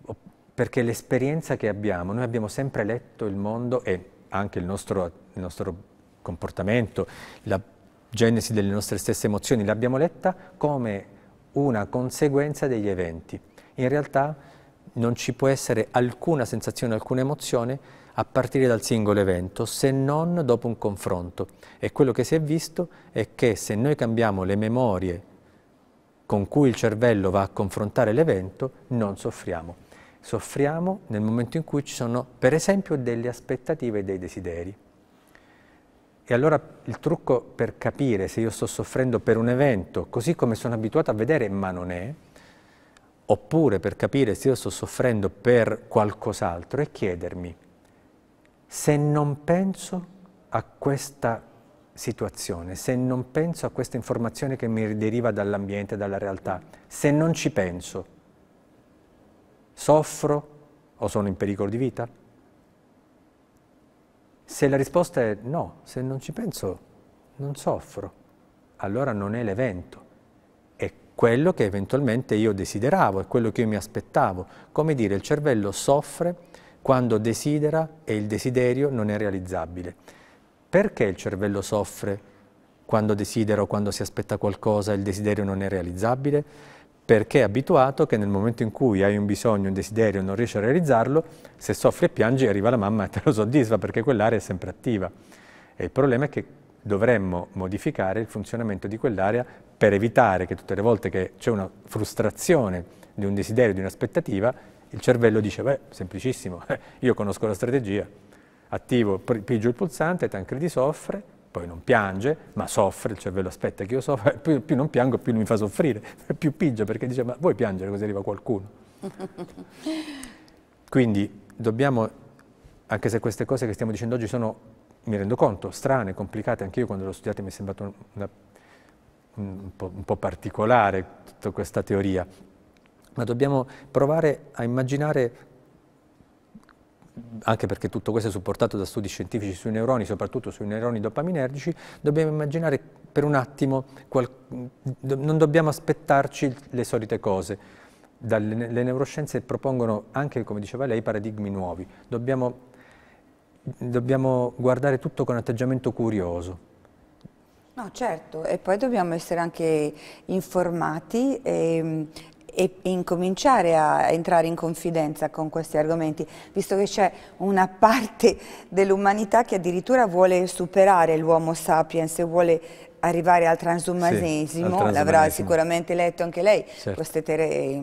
o perché l'esperienza che abbiamo, noi abbiamo sempre letto il mondo e anche il nostro, il nostro comportamento, la genesi delle nostre stesse emozioni, l'abbiamo letta come una conseguenza degli eventi. In realtà non ci può essere alcuna sensazione, alcuna emozione a partire dal singolo evento, se non dopo un confronto. E quello che si è visto è che se noi cambiamo le memorie con cui il cervello va a confrontare l'evento, non soffriamo soffriamo nel momento in cui ci sono, per esempio, delle aspettative e dei desideri. E allora il trucco per capire se io sto soffrendo per un evento, così come sono abituato a vedere ma non è, oppure per capire se io sto soffrendo per qualcos'altro, è chiedermi se non penso a questa situazione, se non penso a questa informazione che mi deriva dall'ambiente, dalla realtà, se non ci penso, Soffro o sono in pericolo di vita? Se la risposta è no, se non ci penso, non soffro, allora non è l'evento, è quello che eventualmente io desideravo, è quello che io mi aspettavo. Come dire, il cervello soffre quando desidera e il desiderio non è realizzabile. Perché il cervello soffre quando desidera o quando si aspetta qualcosa e il desiderio non è realizzabile? perché è abituato che nel momento in cui hai un bisogno, un desiderio e non riesci a realizzarlo, se soffri e piangi arriva la mamma e te lo soddisfa perché quell'area è sempre attiva. E il problema è che dovremmo modificare il funzionamento di quell'area per evitare che tutte le volte che c'è una frustrazione di un desiderio, di un'aspettativa, il cervello dice, beh, semplicissimo, io conosco la strategia, attivo, pigio il pulsante, Tancredi soffre, poi non piange, ma soffre, il cervello aspetta che io soffra, più, più non piango più mi fa soffrire, più pigia perché dice ma vuoi piangere così arriva qualcuno? Quindi dobbiamo, anche se queste cose che stiamo dicendo oggi sono, mi rendo conto, strane, complicate, anche io quando l'ho studiata mi è sembrata una, un, po', un po' particolare tutta questa teoria, ma dobbiamo provare a immaginare anche perché tutto questo è supportato da studi scientifici sui neuroni, soprattutto sui neuroni dopaminergici, dobbiamo immaginare per un attimo, qual... non dobbiamo aspettarci le solite cose. Dalle, le neuroscienze propongono anche, come diceva lei, paradigmi nuovi. Dobbiamo, dobbiamo guardare tutto con atteggiamento curioso. No, certo, e poi dobbiamo essere anche informati e ehm, e incominciare a entrare in confidenza con questi argomenti, visto che c'è una parte dell'umanità che addirittura vuole superare l'uomo sapiens e vuole arrivare al transumanesimo, sì, l'avrà sicuramente letto anche lei certo. queste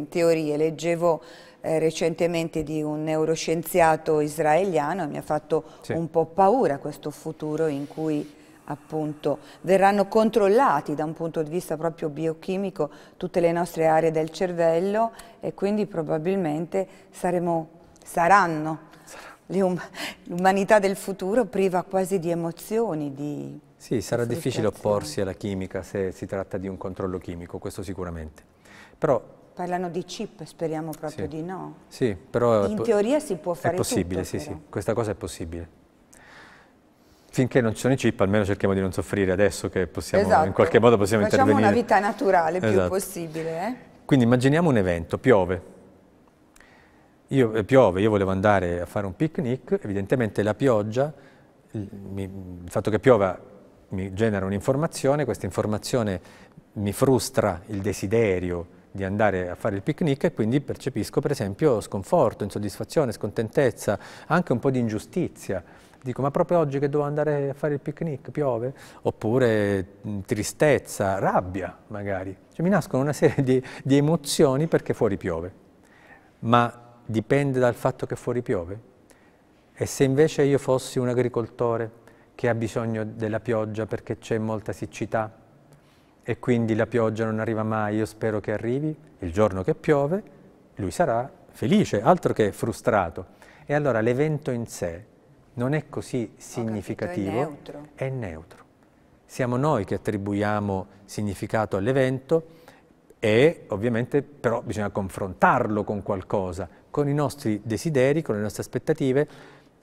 teorie, leggevo eh, recentemente di un neuroscienziato israeliano e mi ha fatto sì. un po' paura questo futuro in cui appunto, verranno controllati da un punto di vista proprio biochimico tutte le nostre aree del cervello e quindi probabilmente saremo, saranno um-, l'umanità del futuro priva quasi di emozioni, di Sì, sarà difficile opporsi alla chimica se si tratta di un controllo chimico, questo sicuramente. Però Parlano di chip, speriamo proprio sì. di no. Sì, però... In teoria si può fare È possibile, tutto, sì, però. sì, questa cosa è possibile. Finché non ci sono i chip, almeno cerchiamo di non soffrire adesso che possiamo, esatto. in qualche modo possiamo Facciamo intervenire. Facciamo una vita naturale esatto. più possibile. Eh? Quindi immaginiamo un evento, piove. Io, eh, piove, io volevo andare a fare un picnic, evidentemente la pioggia, il, mi, il fatto che piova mi genera un'informazione, questa informazione mi frustra il desiderio di andare a fare il picnic e quindi percepisco per esempio sconforto, insoddisfazione, scontentezza, anche un po' di ingiustizia dico ma proprio oggi che devo andare a fare il picnic, piove? Oppure mm, tristezza, rabbia magari. Cioè, mi nascono una serie di, di emozioni perché fuori piove. Ma dipende dal fatto che fuori piove? E se invece io fossi un agricoltore che ha bisogno della pioggia perché c'è molta siccità e quindi la pioggia non arriva mai, io spero che arrivi, il giorno che piove lui sarà felice, altro che frustrato. E allora l'evento in sé non è così significativo, capito, è, neutro. è neutro. Siamo noi che attribuiamo significato all'evento e ovviamente però bisogna confrontarlo con qualcosa, con i nostri desideri, con le nostre aspettative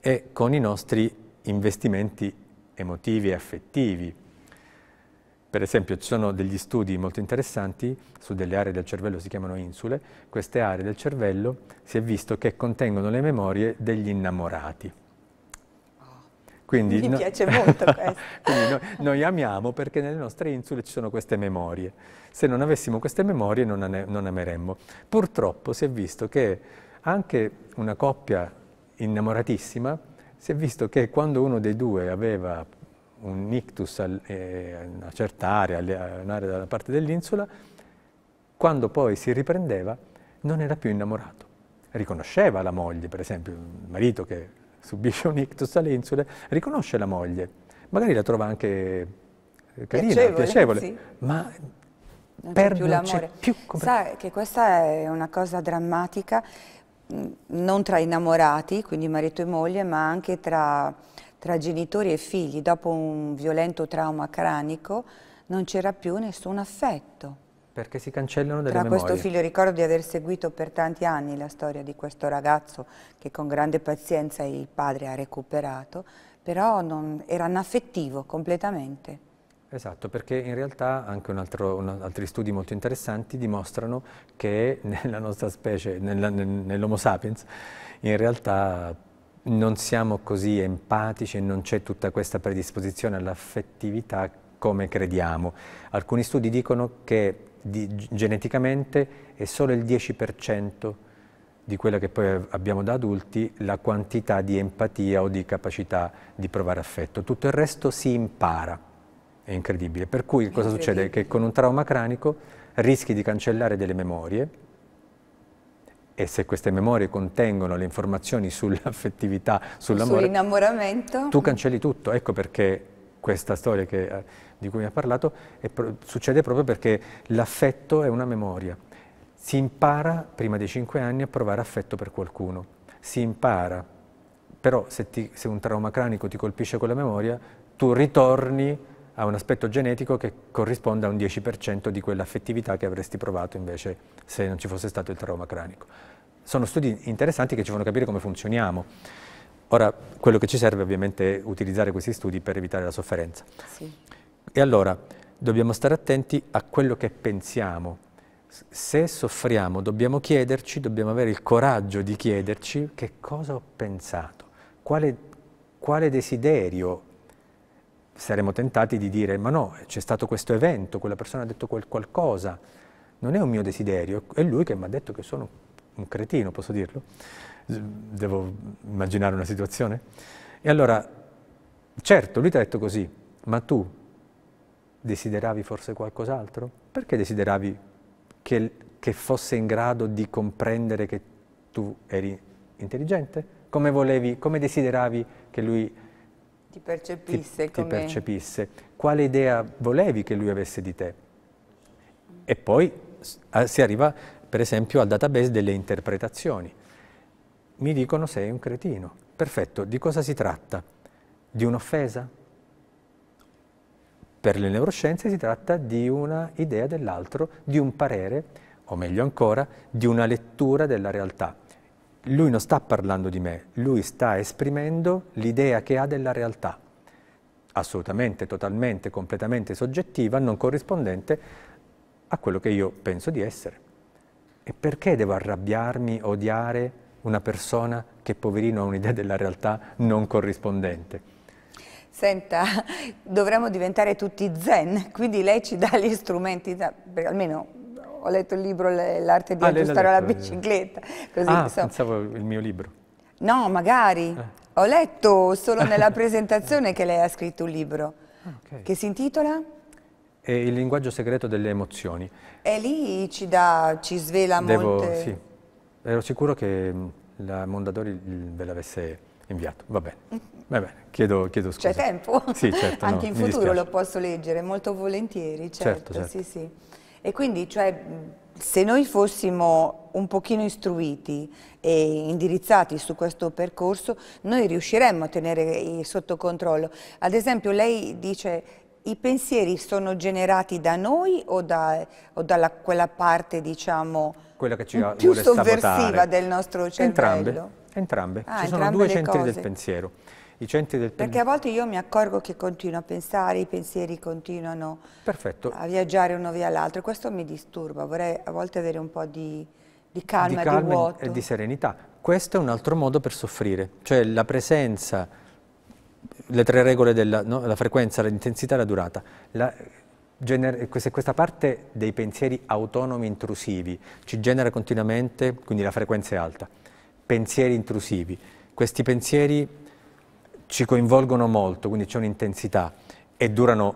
e con i nostri investimenti emotivi e affettivi. Per esempio ci sono degli studi molto interessanti su delle aree del cervello, si chiamano insule, queste aree del cervello si è visto che contengono le memorie degli innamorati. Quindi Mi no... piace molto questo. noi, noi, amiamo perché nelle nostre insule ci sono queste memorie. Se non avessimo queste memorie non, ane- non ameremmo. Purtroppo si è visto che anche una coppia innamoratissima, si è visto che quando uno dei due aveva un ictus a eh, una certa area, eh, un'area dalla parte dell'insula, quando poi si riprendeva non era più innamorato. Riconosceva la moglie, per esempio, il marito che subisce un ictus a l'insule, riconosce la moglie, magari la trova anche eh, carina, piacevole, piacevole sì. ma non perde l'amore. Più, più Sa che questa è una cosa drammatica, mm, non tra innamorati, quindi marito e moglie, ma anche tra, tra genitori e figli. Dopo un violento trauma cranico non c'era più nessun affetto. Perché si cancellano delle Tra memorie. questo figlio ricordo di aver seguito per tanti anni la storia di questo ragazzo che con grande pazienza il padre ha recuperato, però non, era anaffettivo completamente. Esatto, perché in realtà anche altro, un, altri studi molto interessanti dimostrano che nella nostra specie, nell'Homo nell sapiens, in realtà non siamo così empatici e non c'è tutta questa predisposizione all'affettività come crediamo. Alcuni studi dicono che di, geneticamente è solo il 10% di quella che poi abbiamo da adulti la quantità di empatia o di capacità di provare affetto. Tutto il resto si impara, è incredibile. Per cui cosa succede? Che con un trauma cranico rischi di cancellare delle memorie e se queste memorie contengono le informazioni sull'affettività, sull'amore, sull'innamoramento, tu cancelli tutto. Ecco perché questa storia che eh, di cui mi ha parlato pro succede proprio perché l'affetto è una memoria. Si impara, prima dei 5 anni, a provare affetto per qualcuno. Si impara, però se, ti, se un trauma cranico ti colpisce con la memoria, tu ritorni a un aspetto genetico che corrisponde a un 10% di quell'affettività che avresti provato invece se non ci fosse stato il trauma cranico. Sono studi interessanti che ci fanno capire come funzioniamo. Ora, quello che ci serve ovviamente è utilizzare questi studi per evitare la sofferenza. Sì. E allora dobbiamo stare attenti a quello che pensiamo. Se soffriamo dobbiamo chiederci, dobbiamo avere il coraggio di chiederci che cosa ho pensato, quale, quale desiderio saremo tentati di dire ma no, c'è stato questo evento, quella persona ha detto quel qualcosa, non è un mio desiderio, è lui che mi ha detto che sono un cretino, posso dirlo? Devo immaginare una situazione? E allora, certo, lui ti ha detto così, ma tu Desideravi forse qualcos'altro? Perché desideravi che, che fosse in grado di comprendere che tu eri intelligente? Come, volevi, come desideravi che lui ti percepisse, ti, ti percepisse, quale idea volevi che lui avesse di te. E poi si arriva, per esempio, al database delle interpretazioni. Mi dicono sei un cretino. Perfetto, di cosa si tratta? Di un'offesa? Per le neuroscienze si tratta di un'idea dell'altro, di un parere, o meglio ancora, di una lettura della realtà. Lui non sta parlando di me, lui sta esprimendo l'idea che ha della realtà, assolutamente, totalmente, completamente soggettiva, non corrispondente a quello che io penso di essere. E perché devo arrabbiarmi, odiare una persona che poverino ha un'idea della realtà non corrispondente? senta, dovremmo diventare tutti zen, quindi lei ci dà gli strumenti, da, almeno ho letto il libro L'arte di ah, aggiustare la eh. bicicletta. Così, ah, so. pensavo il mio libro. No, magari. Eh. Ho letto solo nella presentazione che lei ha scritto un libro, ah, okay. che si intitola? È il linguaggio segreto delle emozioni. E lì ci, dà, ci svela Devo, molte... Sì, ero sicuro che mm, la Mondadori ve l'avesse inviato. Va bene, Va bene. Chiedo, chiedo scusa. C'è tempo? Sì, certo. Anche no, in futuro lo posso leggere, molto volentieri, certo. certo, certo. Sì, sì. E quindi, cioè, se noi fossimo un pochino istruiti e indirizzati su questo percorso, noi riusciremmo a tenere sotto controllo. Ad esempio, lei dice i pensieri sono generati da noi o da o dalla, quella parte, diciamo, che ci più sovversiva sabotare. del nostro cervello? Entrambe. Entrambe, ah, ci sono due centri cose. del pensiero. Del... Perché a volte io mi accorgo che continuo a pensare, i pensieri continuano Perfetto. a viaggiare uno via l'altro, questo mi disturba, vorrei a volte avere un po' di, di calma, di, calma di vuoto. e di serenità. Questo è un altro modo per soffrire, cioè la presenza, le tre regole della no? la frequenza, l'intensità e la durata. La, gener- questa parte dei pensieri autonomi intrusivi ci genera continuamente, quindi la frequenza è alta pensieri intrusivi. Questi pensieri ci coinvolgono molto, quindi c'è un'intensità e durano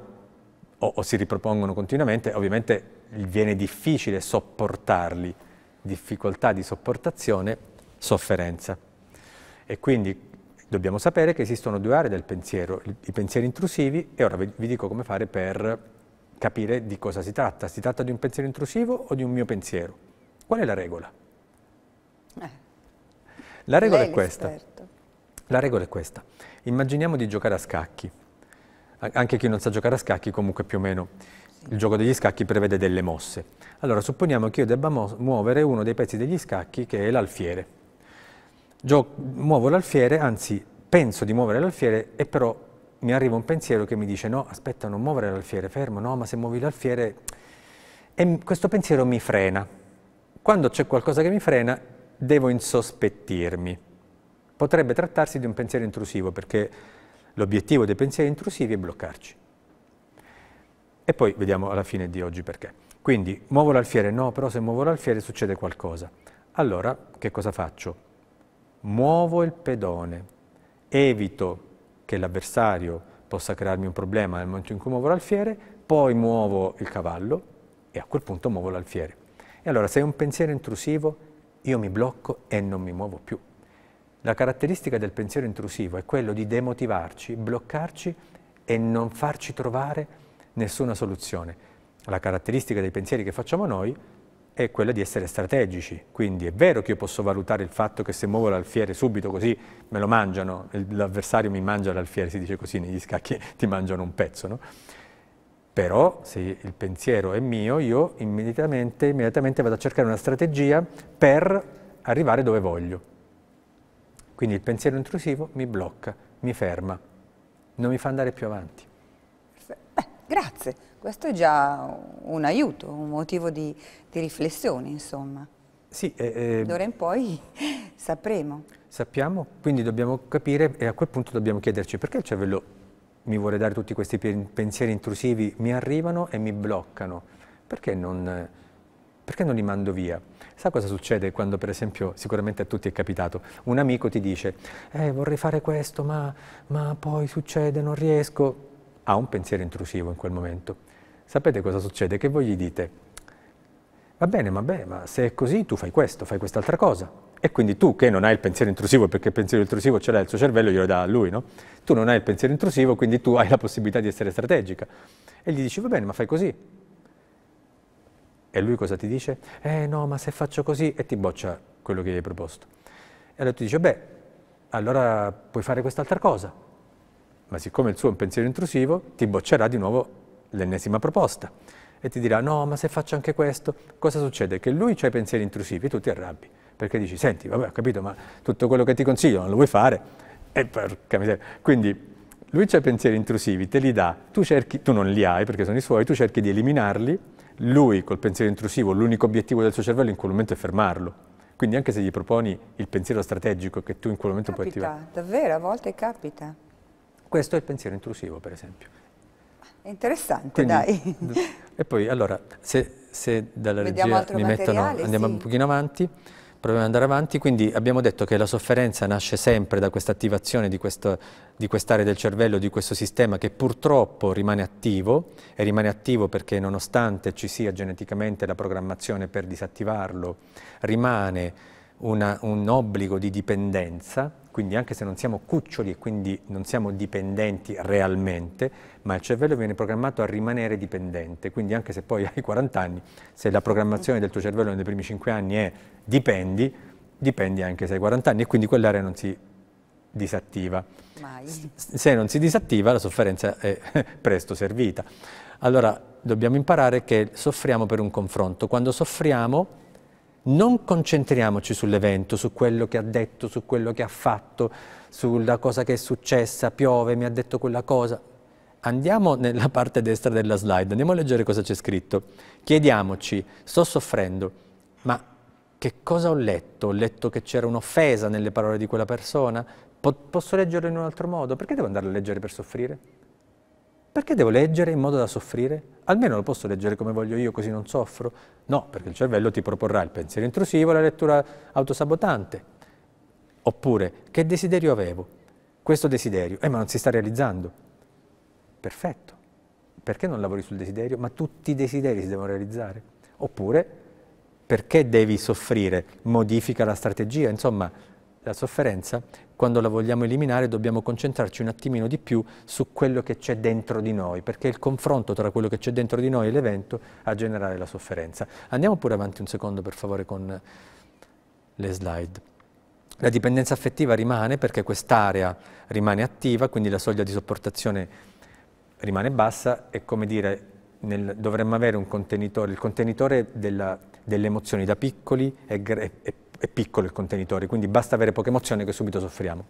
o, o si ripropongono continuamente, ovviamente viene difficile sopportarli, difficoltà di sopportazione, sofferenza. E quindi dobbiamo sapere che esistono due aree del pensiero, i pensieri intrusivi e ora vi dico come fare per capire di cosa si tratta. Si tratta di un pensiero intrusivo o di un mio pensiero? Qual è la regola? Eh. La regola è questa. La regola è questa. Immaginiamo di giocare a scacchi. Anche chi non sa giocare a scacchi comunque più o meno il gioco degli scacchi prevede delle mosse. Allora supponiamo che io debba muovere uno dei pezzi degli scacchi che è l'alfiere. Gio- muovo l'alfiere, anzi penso di muovere l'alfiere e però mi arriva un pensiero che mi dice no, aspetta, non muovere l'alfiere, fermo, no, ma se muovi l'alfiere... E questo pensiero mi frena. Quando c'è qualcosa che mi frena, devo insospettirmi. Potrebbe trattarsi di un pensiero intrusivo perché l'obiettivo dei pensieri intrusivi è bloccarci. E poi vediamo alla fine di oggi perché. Quindi muovo l'alfiere, no, però se muovo l'alfiere succede qualcosa. Allora che cosa faccio? Muovo il pedone, evito che l'avversario possa crearmi un problema nel momento in cui muovo l'alfiere, poi muovo il cavallo e a quel punto muovo l'alfiere. E allora se è un pensiero intrusivo io mi blocco e non mi muovo più. La caratteristica del pensiero intrusivo è quello di demotivarci, bloccarci e non farci trovare nessuna soluzione. La caratteristica dei pensieri che facciamo noi è quella di essere strategici, quindi è vero che io posso valutare il fatto che se muovo l'alfiere subito così me lo mangiano, l'avversario mi mangia l'alfiere, si dice così negli scacchi, ti mangiano un pezzo, no? Però se il pensiero è mio, io immediatamente, immediatamente vado a cercare una strategia per arrivare dove voglio. Quindi il pensiero intrusivo mi blocca, mi ferma, non mi fa andare più avanti. Beh, grazie, questo è già un aiuto, un motivo di, di riflessione, insomma. Sì, eh, eh, D'ora in poi sapremo. Sappiamo, quindi dobbiamo capire e a quel punto dobbiamo chiederci perché il cervello mi vuole dare tutti questi pensieri intrusivi, mi arrivano e mi bloccano. Perché non, perché non li mando via? Sa cosa succede quando, per esempio, sicuramente a tutti è capitato, un amico ti dice, eh, vorrei fare questo, ma, ma poi succede, non riesco. Ha un pensiero intrusivo in quel momento. Sapete cosa succede? Che voi gli dite, va bene, va bene, ma se è così tu fai questo, fai quest'altra cosa. E quindi tu che non hai il pensiero intrusivo, perché il pensiero intrusivo ce l'ha il suo cervello, glielo dà a lui, no? Tu non hai il pensiero intrusivo, quindi tu hai la possibilità di essere strategica. E gli dici, va bene, ma fai così. E lui cosa ti dice? Eh no, ma se faccio così, e ti boccia quello che gli hai proposto. E allora ti dice, beh, allora puoi fare quest'altra cosa. Ma siccome il suo è un pensiero intrusivo, ti boccerà di nuovo l'ennesima proposta. E ti dirà, no, ma se faccio anche questo, cosa succede? Che lui ha i pensieri intrusivi e tu ti arrabbi perché dici, senti, vabbè, ho capito, ma tutto quello che ti consiglio non lo vuoi fare, e porca miseria. Quindi lui c'ha pensieri intrusivi, te li dà, tu, cerchi, tu non li hai perché sono i suoi, tu cerchi di eliminarli, lui col pensiero intrusivo, l'unico obiettivo del suo cervello in quel momento è fermarlo. Quindi anche se gli proponi il pensiero strategico che tu in quel momento capita, puoi attivare. Davvero, a volte capita. Questo è il pensiero intrusivo, per esempio. Ah, interessante, Quindi, dai. E poi, allora, se, se dalla Vediamo regia mi mettono, andiamo sì. un pochino avanti. Proviamo ad andare avanti, quindi abbiamo detto che la sofferenza nasce sempre da questa attivazione di, quest'area del cervello, di questo sistema che purtroppo rimane attivo e rimane attivo perché nonostante ci sia geneticamente la programmazione per disattivarlo, rimane una, un obbligo di dipendenza quindi anche se non siamo cuccioli e quindi non siamo dipendenti realmente, ma il cervello viene programmato a rimanere dipendente. Quindi anche se poi hai 40 anni, se la programmazione del tuo cervello nei primi 5 anni è dipendi, dipendi anche se hai 40 anni e quindi quell'area non si disattiva. Mai. Se non si disattiva la sofferenza è presto servita. Allora dobbiamo imparare che soffriamo per un confronto. Quando soffriamo non concentriamoci sull'evento, su quello che ha detto, su quello che ha fatto, sulla cosa che è successa, piove, mi ha detto quella cosa. Andiamo nella parte destra della slide, andiamo a leggere cosa c'è scritto. Chiediamoci, sto soffrendo, ma che cosa ho letto? Ho letto che c'era un'offesa nelle parole di quella persona? posso leggerlo in un altro modo? Perché devo andare a leggere per soffrire? Perché devo leggere in modo da soffrire? Almeno lo posso leggere come voglio io, così non soffro? No, perché il cervello ti proporrà il pensiero intrusivo la lettura autosabotante. Oppure, che desiderio avevo? Questo desiderio, eh ma non si sta realizzando. Perfetto. Perché non lavori sul desiderio? Ma tutti i desideri si devono realizzare. Oppure, perché devi soffrire? Modifica la strategia. Insomma, la sofferenza quando la vogliamo eliminare dobbiamo concentrarci un attimino di più su quello che c'è dentro di noi, perché è il confronto tra quello che c'è dentro di noi e l'evento a generare la sofferenza. Andiamo pure avanti un secondo per favore con le slide. La dipendenza affettiva rimane perché quest'area rimane attiva, quindi la soglia di sopportazione rimane bassa e come dire nel, dovremmo avere un contenitore, il contenitore della, delle emozioni da piccoli e, è, è piccolo il contenitore, quindi basta avere poche emozioni che subito soffriamo.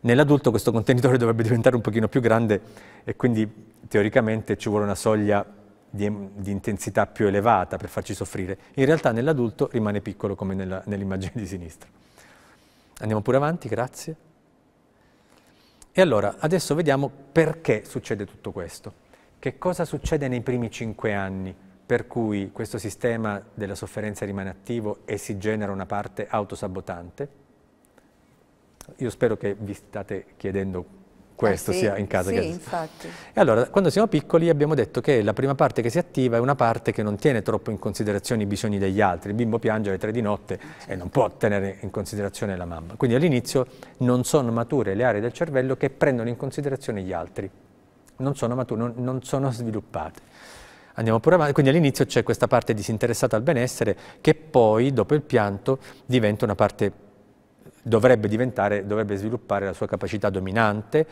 Nell'adulto questo contenitore dovrebbe diventare un pochino più grande e quindi teoricamente ci vuole una soglia di, di intensità più elevata per farci soffrire. In realtà nell'adulto rimane piccolo come nell'immagine di sinistra. Andiamo pure avanti, grazie. E allora, adesso vediamo perché succede tutto questo. Che cosa succede nei primi cinque anni? per cui questo sistema della sofferenza rimane attivo e si genera una parte autosabotante. Io spero che vi state chiedendo questo ah, sì, sia in casa. Sì, che... infatti. E allora, quando siamo piccoli abbiamo detto che la prima parte che si attiva è una parte che non tiene troppo in considerazione i bisogni degli altri. Il bimbo piange alle tre di notte certo. e non può tenere in considerazione la mamma. Quindi all'inizio non sono mature le aree del cervello che prendono in considerazione gli altri. Non sono mature, non, non sono sviluppate. Andiamo pure avanti, quindi all'inizio c'è questa parte disinteressata al benessere che poi dopo il pianto diventa una parte, dovrebbe diventare, dovrebbe sviluppare la sua capacità dominante,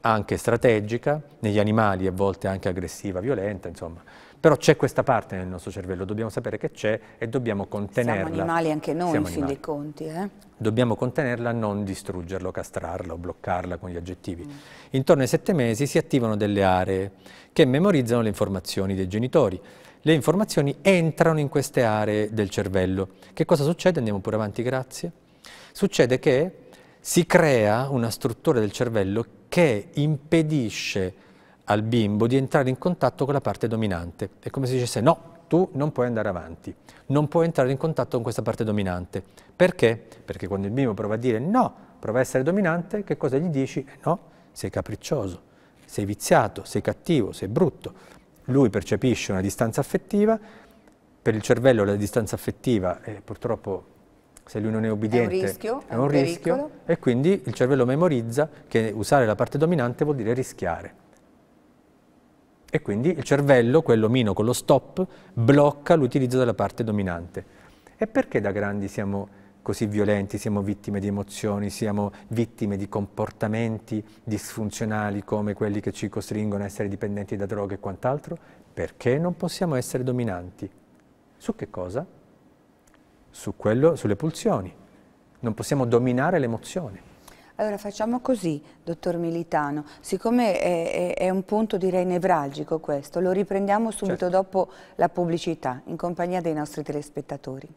anche strategica, negli animali a volte anche aggressiva, violenta, insomma. Però c'è questa parte nel nostro cervello, dobbiamo sapere che c'è e dobbiamo contenerla. Siamo animali anche noi, in fin dei conti. Eh? Dobbiamo contenerla, non distruggerla, castrarla o bloccarla con gli aggettivi. Mm. Intorno ai sette mesi si attivano delle aree che memorizzano le informazioni dei genitori. Le informazioni entrano in queste aree del cervello. Che cosa succede? Andiamo pure avanti, grazie. Succede che si crea una struttura del cervello che impedisce al bimbo di entrare in contatto con la parte dominante. È come se dicesse no, tu non puoi andare avanti, non puoi entrare in contatto con questa parte dominante. Perché? Perché quando il bimbo prova a dire no, prova a essere dominante, che cosa gli dici? No, sei capriccioso, sei viziato, sei cattivo, sei brutto. Lui percepisce una distanza affettiva, per il cervello la distanza affettiva è purtroppo se lui non è obbediente è un rischio, è un rischio e quindi il cervello memorizza che usare la parte dominante vuol dire rischiare. E quindi il cervello, quello mino con lo stop, blocca l'utilizzo della parte dominante. E perché da grandi siamo così violenti, siamo vittime di emozioni, siamo vittime di comportamenti disfunzionali come quelli che ci costringono a essere dipendenti da droghe e quant'altro? Perché non possiamo essere dominanti. Su che cosa? Su quello, sulle pulsioni. Non possiamo dominare l'emozione. Allora facciamo così, dottor Militano, siccome è, è, è un punto direi nevralgico questo, lo riprendiamo subito certo. dopo la pubblicità in compagnia dei nostri telespettatori.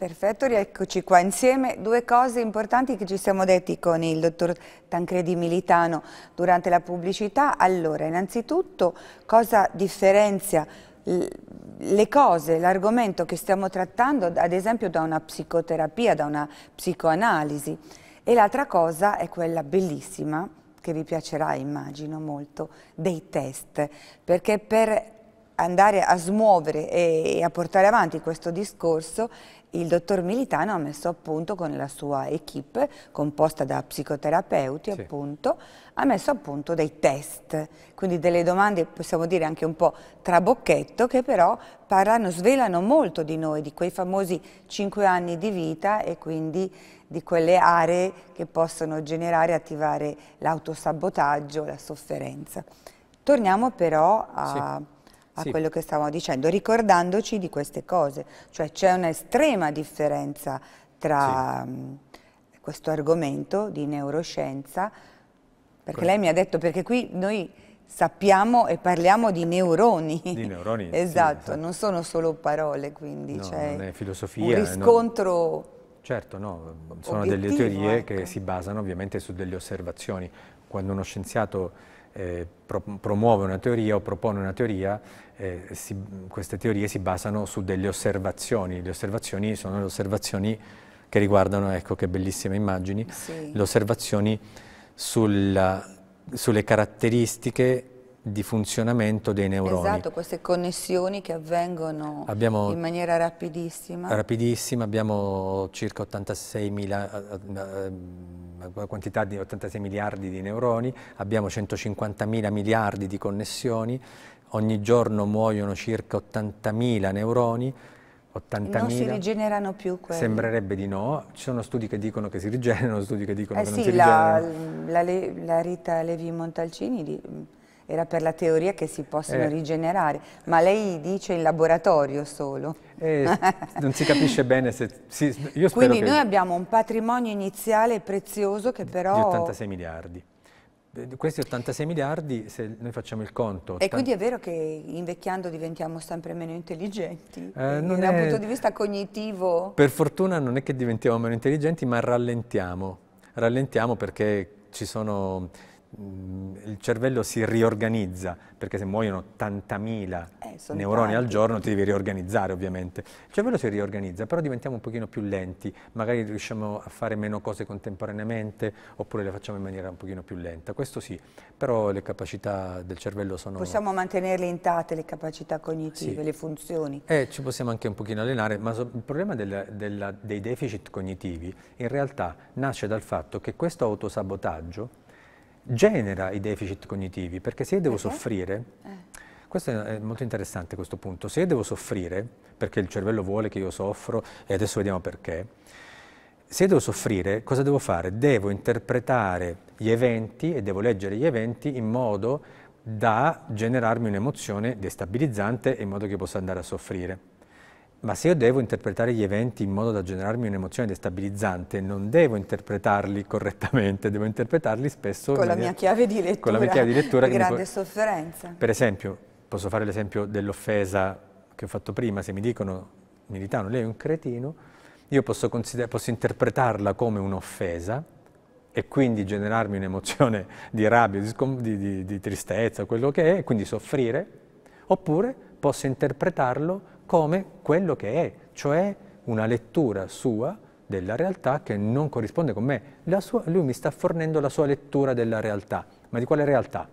Perfetto, rieccoci qua insieme. Due cose importanti che ci siamo detti con il dottor Tancredi Militano durante la pubblicità. Allora, innanzitutto cosa differenzia le cose, l'argomento che stiamo trattando, ad esempio da una psicoterapia, da una psicoanalisi. E l'altra cosa è quella bellissima, che vi piacerà immagino molto, dei test. Perché per andare a smuovere e a portare avanti questo discorso il dottor Militano ha messo a punto con la sua equip, composta da psicoterapeuti sì. appunto, ha messo a punto dei test, quindi delle domande possiamo dire anche un po' trabocchetto che però parlano, svelano molto di noi, di quei famosi cinque anni di vita e quindi di quelle aree che possono generare e attivare l'autosabotaggio, la sofferenza. Torniamo però a... Sì a sì. quello che stavamo dicendo, ricordandoci di queste cose, cioè c'è un'estrema differenza tra sì. Mm, questo argomento di neuroscienza, perché Quello. lei mi ha detto, perché qui noi sappiamo e parliamo di neuroni. Di neuroni. esatto, sì, esatto. non sono solo parole, quindi no, c'è non è filosofia, un riscontro... Non... Certo, no, sono delle teorie ecco. che si basano ovviamente su delle osservazioni. Quando uno scienziato eh, promuove una teoria o propone una teoria, eh, si, queste teorie si basano su delle osservazioni. Le osservazioni sono le osservazioni che riguardano, ecco che bellissime immagini, sì. le osservazioni sulla, sulle caratteristiche di funzionamento dei neuroni. Esatto, queste connessioni che avvengono abbiamo, in maniera rapidissima. Rapidissima, abbiamo circa 86, mila, eh, eh, quantità di 86 miliardi di neuroni, abbiamo 150 mila miliardi di connessioni, ogni giorno muoiono circa 80 mila neuroni, 80 non si rigenerano più quelli. Sembrerebbe di no, ci sono studi che dicono che si rigenerano, studi che dicono eh che sì, non si la, rigenerano. La, la, la Rita Levi Montalcini di, era per la teoria che si possono eh. rigenerare, ma lei dice in laboratorio solo. Eh, non si capisce bene se... Sì, Quindi che... noi abbiamo un patrimonio iniziale prezioso che però... Di 86 miliardi. Questi 86 miliardi, se noi facciamo il conto... E quindi è vero che invecchiando diventiamo sempre meno intelligenti? Eh, non dal è... punto di vista cognitivo? Per fortuna non è che diventiamo meno intelligenti, ma rallentiamo. Rallentiamo perché ci sono Mm, il cervello si riorganizza, perché se muoiono 80.000 eh, neuroni tanti. al giorno ti devi riorganizzare ovviamente. Il cervello si riorganizza, però diventiamo un pochino più lenti, magari riusciamo a fare meno cose contemporaneamente oppure le facciamo in maniera un pochino più lenta, questo sì, però le capacità del cervello sono... Possiamo mantenerle intatte le capacità cognitive, sì. le funzioni. Eh, ci possiamo anche un pochino allenare, ma so, il problema del, della, dei deficit cognitivi in realtà nasce dal fatto che questo autosabotaggio genera i deficit cognitivi, perché se io devo perché? soffrire, eh. questo è molto interessante questo punto, se io devo soffrire, perché il cervello vuole che io soffro, e adesso vediamo perché, se devo soffrire, cosa devo fare? Devo interpretare gli eventi e devo leggere gli eventi in modo da generarmi un'emozione destabilizzante in modo che possa andare a soffrire. Ma se io devo interpretare gli eventi in modo da generarmi un'emozione destabilizzante, non devo interpretarli correttamente, devo interpretarli spesso... Con la mia chiave di lettura. Con la mia chiave di lettura. Di grande sofferenza. Per esempio, posso fare l'esempio dell'offesa che ho fatto prima, se mi dicono, Militano, lei è un cretino, io posso, posso interpretarla come un'offesa e quindi generarmi un'emozione di rabbia, di, di, di tristezza, quello che è, e quindi soffrire, oppure posso interpretarlo come quello che è, cioè una lettura sua della realtà che non corrisponde con me. Sua, lui mi sta fornendo la sua lettura della realtà. Ma di quale realtà?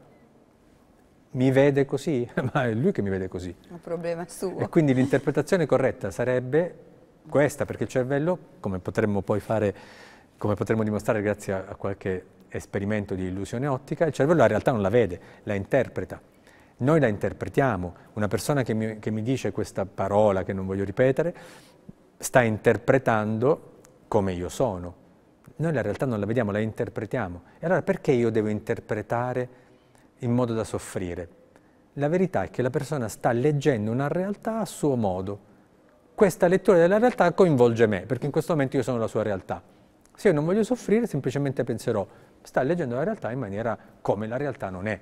Mi vede così? Ma è lui che mi vede così. Il problema è suo. E quindi l'interpretazione corretta sarebbe questa, perché il cervello, come potremmo poi fare, come potremmo dimostrare grazie a, a qualche esperimento di illusione ottica, il cervello la realtà non la vede, la interpreta. Noi la interpretiamo, una persona che mi, che mi dice questa parola che non voglio ripetere, sta interpretando come io sono. Noi la realtà non la vediamo, la interpretiamo. E allora perché io devo interpretare in modo da soffrire? La verità è che la persona sta leggendo una realtà a suo modo. Questa lettura della realtà coinvolge me, perché in questo momento io sono la sua realtà. Se io non voglio soffrire, semplicemente penserò, sta leggendo la realtà in maniera come la realtà non è.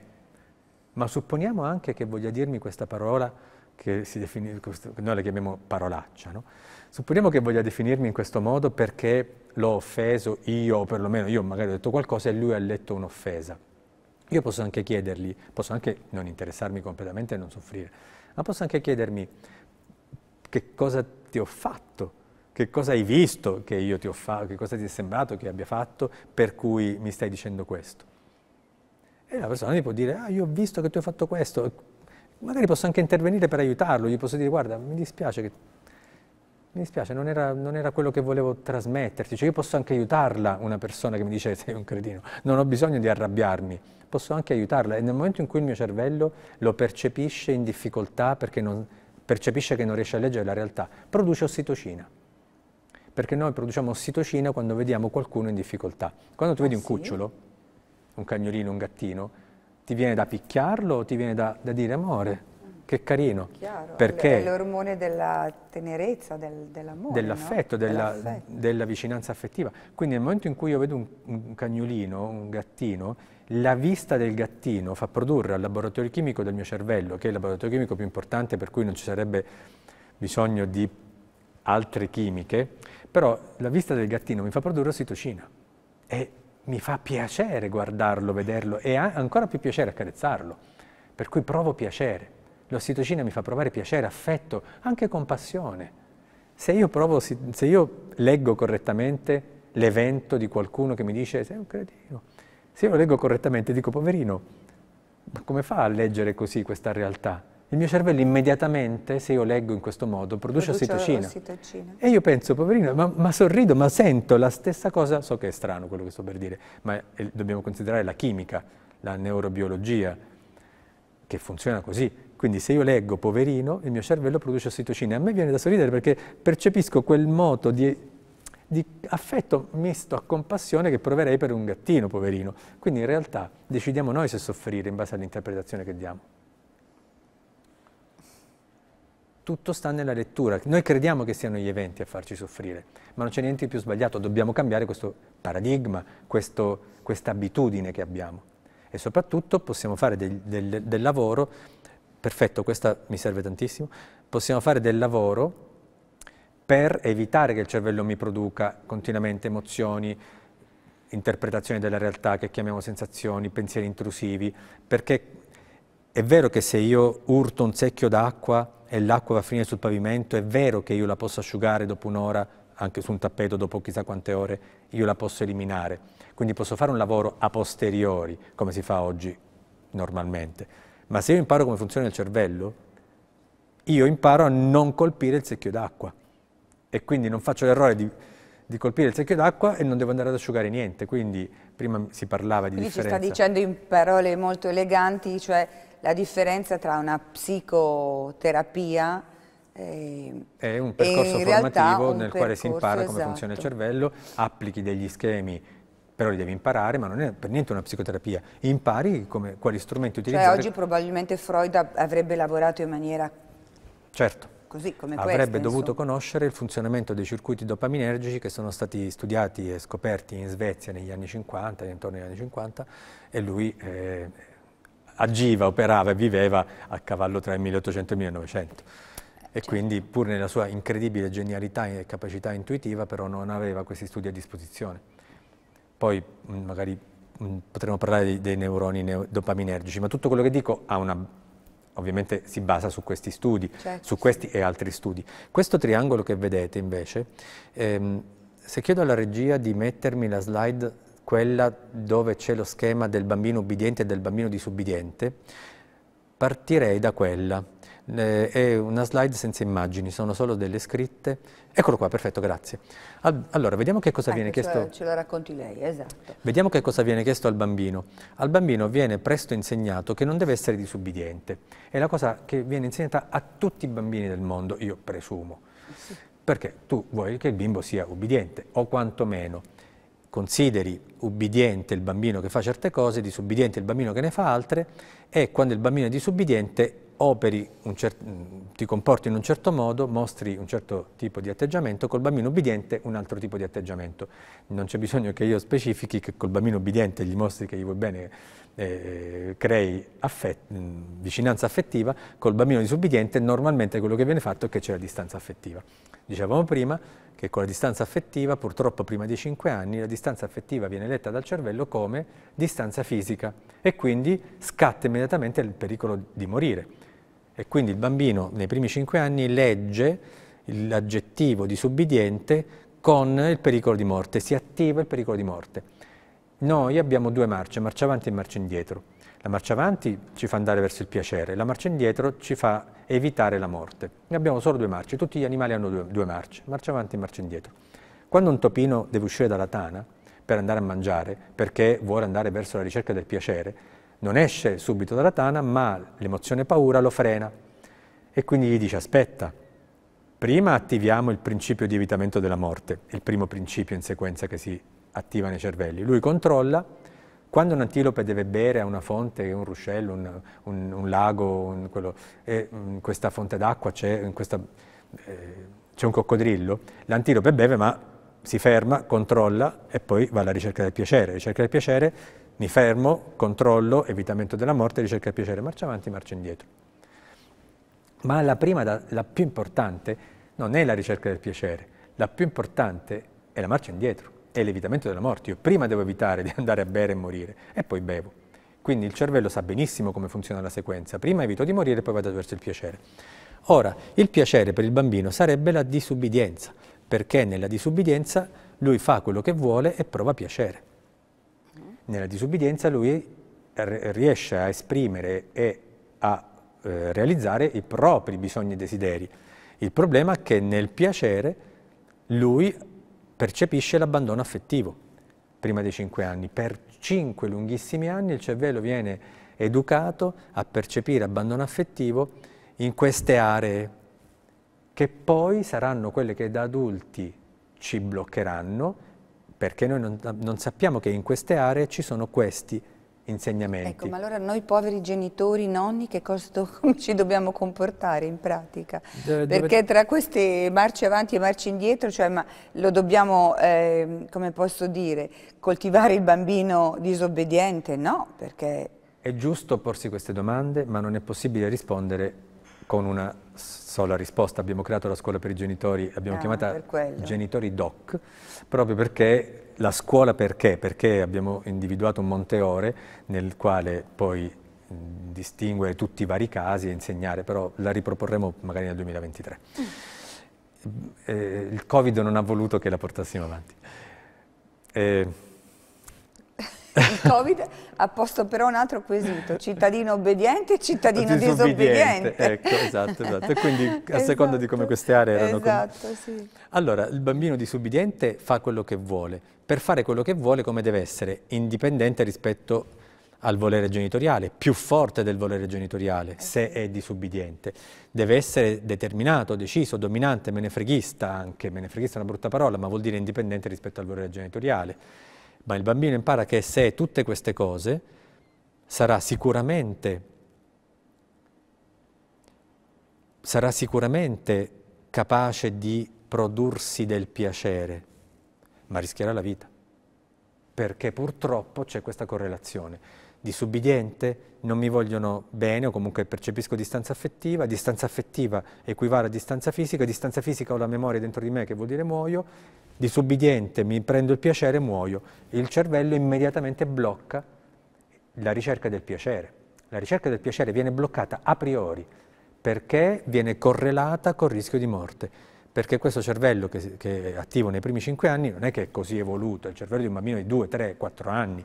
Ma supponiamo anche che voglia dirmi questa parola, che defini, noi la chiamiamo parolaccia, no? supponiamo che voglia definirmi in questo modo perché l'ho offeso io, o perlomeno io magari ho detto qualcosa e lui ha letto un'offesa. Io posso anche chiedergli, posso anche non interessarmi completamente e non soffrire, ma posso anche chiedermi che cosa ti ho fatto, che cosa hai visto che io ti ho fatto, che cosa ti è sembrato che abbia fatto per cui mi stai dicendo questo. E la persona gli può dire, ah io ho visto che tu hai fatto questo, magari posso anche intervenire per aiutarlo, gli posso dire, guarda mi dispiace, che... mi dispiace non, era, non era quello che volevo trasmetterti, cioè io posso anche aiutarla una persona che mi dice sei un cretino, non ho bisogno di arrabbiarmi, posso anche aiutarla e nel momento in cui il mio cervello lo percepisce in difficoltà perché non, percepisce che non riesce a leggere la realtà, produce ossitocina perché noi produciamo ossitocina quando vediamo qualcuno in difficoltà. Quando tu ah, vedi un sì? cucciolo, un cagnolino, un gattino, ti viene da picchiarlo o ti viene da, da dire amore? Che carino, Chiaro, perché è l'ormone della tenerezza, del, dell'amore, dell'affetto, no? della, dell della, vicinanza affettiva. Quindi nel momento in cui io vedo un, un cagnolino, un gattino, la vista del gattino fa produrre al laboratorio chimico del mio cervello, che è il laboratorio chimico più importante per cui non ci sarebbe bisogno di altre chimiche, però la vista del gattino mi fa produrre ossitocina. E mi fa piacere guardarlo, vederlo e ancora più piacere accarezzarlo, per cui provo piacere. L'ossitocina mi fa provare piacere, affetto, anche compassione. Se io, provo, se io leggo correttamente l'evento di qualcuno che mi dice sei un cretino, se io lo leggo correttamente dico poverino, ma come fa a leggere così questa realtà? il mio cervello immediatamente, se io leggo in questo modo, produce, produce ossitocina. E io penso, poverino, ma, ma, sorrido, ma sento la stessa cosa, so che è strano quello che sto per dire, ma eh, dobbiamo considerare la chimica, la neurobiologia, che funziona così. Quindi se io leggo poverino, il mio cervello produce ossitocina. A me viene da sorridere perché percepisco quel moto di, di affetto misto a compassione che proverei per un gattino poverino. Quindi in realtà decidiamo noi se soffrire in base all'interpretazione che diamo. tutto sta nella lettura. Noi crediamo che siano gli eventi a farci soffrire, ma non c'è niente di più sbagliato, dobbiamo cambiare questo paradigma, questa abitudine che abbiamo. E soprattutto possiamo fare del, del, del lavoro, perfetto, questa mi serve tantissimo, possiamo fare del lavoro per evitare che il cervello mi produca continuamente emozioni, interpretazioni della realtà che chiamiamo sensazioni, pensieri intrusivi, perché è vero che se io urto un secchio d'acqua e l'acqua va a finire sul pavimento, è vero che io la posso asciugare dopo un'ora, anche su un tappeto dopo chissà quante ore, io la posso eliminare. Quindi posso fare un lavoro a posteriori, come si fa oggi normalmente. Ma se io imparo come funziona il cervello, io imparo a non colpire il secchio d'acqua. E quindi non faccio l'errore di, di colpire il secchio d'acqua e non devo andare ad asciugare niente. Quindi prima si parlava di Quindi differenza. Quindi ci sta dicendo in parole molto eleganti, cioè la differenza tra una psicoterapia eh, e, e un percorso e formativo un nel percorso, quale si impara come esatto. funziona il esatto. cervello, applichi degli schemi però li devi imparare, ma non è per niente una psicoterapia. Impari come, quali strumenti utilizzare. Cioè oggi probabilmente Freud avrebbe lavorato in maniera certo così come avrebbe questo, dovuto insomma. conoscere il funzionamento dei circuiti dopaminergici che sono stati studiati e scoperti in Svezia negli anni 50, intorno agli anni 50, e lui eh, agiva, operava e viveva a cavallo tra il 1800 e il 1900. E certo. quindi pur nella sua incredibile genialità e capacità intuitiva però non aveva questi studi a disposizione. Poi magari mm, potremmo parlare dei, neuroni dopaminergici, ma tutto quello che dico ha una ovviamente si basa su questi studi, certo. su questi e altri studi. Questo triangolo che vedete invece, ehm, se chiedo alla regia di mettermi la slide, quella dove c'è lo schema del bambino ubbidiente e del bambino disubbidiente, partirei da quella eh, è una slide senza immagini, sono solo delle scritte. Eccolo qua, perfetto, grazie. allora, vediamo che cosa Anche ecco, viene ce chiesto... ce la racconti lei, esatto. Vediamo che cosa viene chiesto al bambino. Al bambino viene presto insegnato che non deve essere disubbidiente. È la cosa che viene insegnata a tutti i bambini del mondo, io presumo. Sì. Perché tu vuoi che il bimbo sia ubbidiente, o quantomeno consideri ubbidiente il bambino che fa certe cose, disubbidiente il bambino che ne fa altre e quando il bambino è disubbidiente operi ti comporti in un certo modo, mostri un certo tipo di atteggiamento, col bambino ubbidiente un altro tipo di atteggiamento. Non c'è bisogno che io specifichi che col bambino ubbidiente gli mostri che gli vuoi bene, eh, crei affet vicinanza affettiva, col bambino disubbidiente normalmente quello che viene fatto è che c'è la distanza affettiva. Dicevamo prima, che con la distanza affettiva, purtroppo prima di 5 anni, la distanza affettiva viene letta dal cervello come distanza fisica e quindi scatta immediatamente il pericolo di morire. E quindi il bambino nei primi 5 anni legge l'aggettivo disubbidiente con il pericolo di morte, si attiva il pericolo di morte. Noi abbiamo due marce, marcia avanti e marcia indietro. La marcia avanti ci fa andare verso il piacere, la marcia indietro ci fa evitare la morte. Ne abbiamo solo due marce, tutti gli animali hanno due, due marce, marcia avanti e marcia indietro. Quando un topino deve uscire dalla tana per andare a mangiare, perché vuole andare verso la ricerca del piacere, non esce subito dalla tana, ma l'emozione paura lo frena e quindi gli dice aspetta, prima attiviamo il principio di evitamento della morte, il primo principio in sequenza che si attiva nei cervelli. Lui controlla quando un antilope deve bere a una fonte, un ruscello, un, un, un lago, un quello, e in mm, questa fonte d'acqua c'è eh, un coccodrillo, l'antilope beve ma si ferma, controlla e poi va alla ricerca del piacere. Ricerca del piacere, mi fermo, controllo, evitamento della morte, ricerca del piacere, marcia avanti, marcia indietro. Ma la prima, la più importante, non è la ricerca del piacere, la più importante è la marcia indietro è l'evitamento della morte. Io prima devo evitare di andare a bere e morire e poi bevo. Quindi il cervello sa benissimo come funziona la sequenza. Prima evito di morire e poi vado verso il piacere. Ora, il piacere per il bambino sarebbe la disubbidienza, perché nella disubbidienza lui fa quello che vuole e prova piacere. Nella disubbidienza lui riesce a esprimere e a eh, realizzare i propri bisogni e desideri. Il problema è che nel piacere lui percepisce l'abbandono affettivo prima dei 5 anni. Per 5 lunghissimi anni il cervello viene educato a percepire abbandono affettivo in queste aree che poi saranno quelle che da adulti ci bloccheranno perché noi non, non sappiamo che in queste aree ci sono questi insegnamenti. Ecco, ma allora noi poveri genitori, nonni, che cosa do, ci dobbiamo comportare in pratica? Dove, dove... Perché tra queste marce avanti e marce indietro, cioè, ma lo dobbiamo, eh, come posso dire, coltivare il bambino disobbediente? No, perché... È giusto porsi queste domande, ma non è possibile rispondere con una sola risposta. Abbiamo creato la scuola per i genitori, abbiamo ah, chiamata genitori doc, proprio perché la scuola perché? Perché abbiamo individuato un Monteore nel quale poi distinguere tutti i vari casi e insegnare, però la riproporremo magari nel 2023. Mm. Eh, il Covid non ha voluto che la portassimo avanti. Eh, il Covid ha posto però un altro quesito, cittadino obbediente e cittadino disobbediente. Ecco, esatto, esatto. quindi a esatto. seconda di come queste aree erano... Esatto, com... sì. Allora, il bambino disobbediente fa quello che vuole. Per fare quello che vuole, come deve essere? Indipendente rispetto al volere genitoriale, più forte del volere genitoriale, se è disubbidiente. Deve essere determinato, deciso, dominante, menefreghista anche, menefreghista è una brutta parola, ma vuol dire indipendente rispetto al volere genitoriale ma il bambino impara che se è tutte queste cose sarà sicuramente sarà sicuramente capace di prodursi del piacere, ma rischierà la vita, perché purtroppo c'è questa correlazione disubbidiente, non mi vogliono bene o comunque percepisco distanza affettiva, distanza affettiva equivale a distanza fisica, distanza fisica ho la memoria dentro di me che vuol dire muoio, disubbidiente mi prendo il piacere e muoio. Il cervello immediatamente blocca la ricerca del piacere. La ricerca del piacere viene bloccata a priori perché viene correlata col rischio di morte. Perché questo cervello che, che è attivo nei primi 5 anni non è che è così evoluto, è il cervello di un bambino di 2, 3, 4 anni,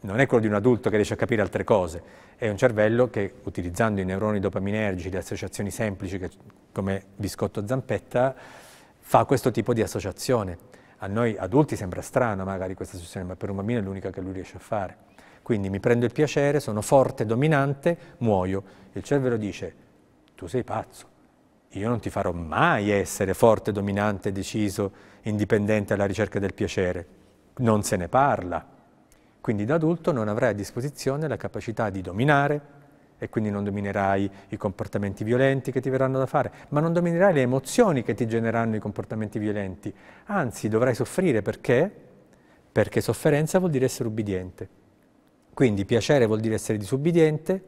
non è quello di un adulto che riesce a capire altre cose, è un cervello che utilizzando i neuroni dopaminergici, le associazioni semplici che, come biscotto zampetta, fa questo tipo di associazione. A noi adulti sembra strano magari questa associazione, ma per un bambino è l'unica che lui riesce a fare. Quindi mi prendo il piacere, sono forte, dominante, muoio. Il cervello dice, tu sei pazzo, io non ti farò mai essere forte, dominante, deciso, indipendente alla ricerca del piacere. Non se ne parla quindi da adulto non avrai a disposizione la capacità di dominare, e quindi non dominerai i comportamenti violenti che ti verranno da fare, ma non dominerai le emozioni che ti generano i comportamenti violenti. Anzi, dovrai soffrire perché? Perché sofferenza vuol dire essere ubbidiente. Quindi piacere vuol dire essere disubbidiente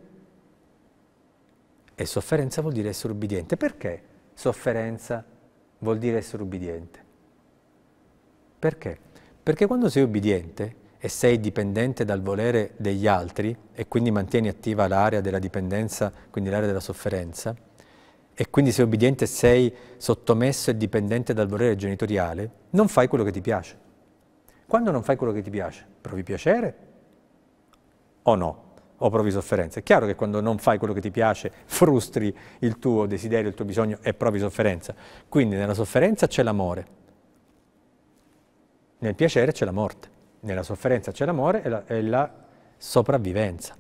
e sofferenza vuol dire essere ubbidiente. Perché sofferenza vuol dire essere ubbidiente? Perché? Perché quando sei ubbidiente e sei dipendente dal volere degli altri e quindi mantieni attiva l'area della dipendenza, quindi l'area della sofferenza, e quindi sei obbediente e sei sottomesso e dipendente dal volere genitoriale, non fai quello che ti piace. Quando non fai quello che ti piace, provi piacere o no? O provi sofferenza. È chiaro che quando non fai quello che ti piace, frustri il tuo desiderio, il tuo bisogno e provi sofferenza. Quindi nella sofferenza c'è l'amore, nel piacere c'è la morte nella sofferenza c'è l'amore e la, e la sopravvivenza.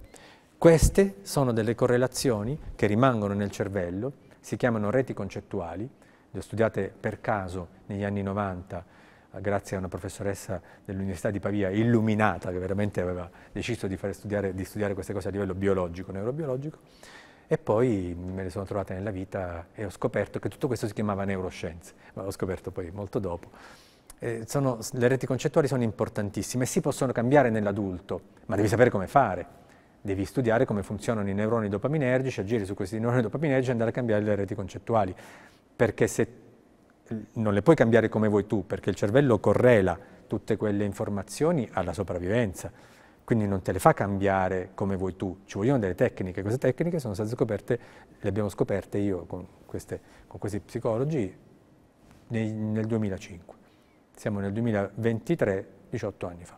Queste sono delle correlazioni che rimangono nel cervello, si chiamano reti concettuali, le ho studiate per caso negli anni 90 grazie a una professoressa dell'Università di Pavia illuminata che veramente aveva deciso di, studiare, di studiare queste cose a livello biologico, neurobiologico e poi me le sono trovate nella vita e ho scoperto che tutto questo si chiamava neuroscienze, ma l'ho scoperto poi molto dopo eh, sono, le reti concettuali sono importantissime e si possono cambiare nell'adulto, ma devi sapere come fare. Devi studiare come funzionano i neuroni dopaminergici, agire su questi neuroni dopaminergici e andare a cambiare le reti concettuali. Perché se non le puoi cambiare come vuoi tu, perché il cervello correla tutte quelle informazioni alla sopravvivenza quindi non te le fa cambiare come vuoi tu, ci vogliono delle tecniche, queste tecniche sono state scoperte, le abbiamo scoperte io con, queste, con questi psicologi nei, nel 2005 siamo nel 2023, 18 anni fa.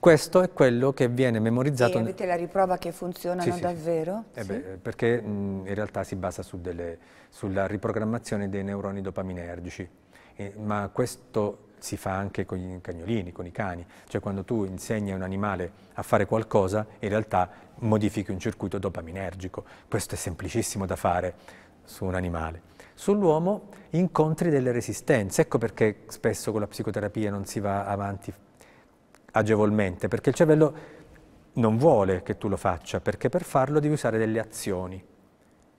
Questo è quello che viene memorizzato. E avete la riprova che funzionano sì, sì, davvero? Eh sì. beh, perché mh, in realtà si basa su delle, sulla riprogrammazione dei neuroni dopaminergici, eh, ma questo si fa anche con i cagnolini, con i cani, cioè quando tu insegni a un animale a fare qualcosa, in realtà modifichi un circuito dopaminergico. Questo è semplicissimo da fare su un animale sull'uomo incontri delle resistenze. Ecco perché spesso con la psicoterapia non si va avanti agevolmente, perché il cervello non vuole che tu lo faccia, perché per farlo devi usare delle azioni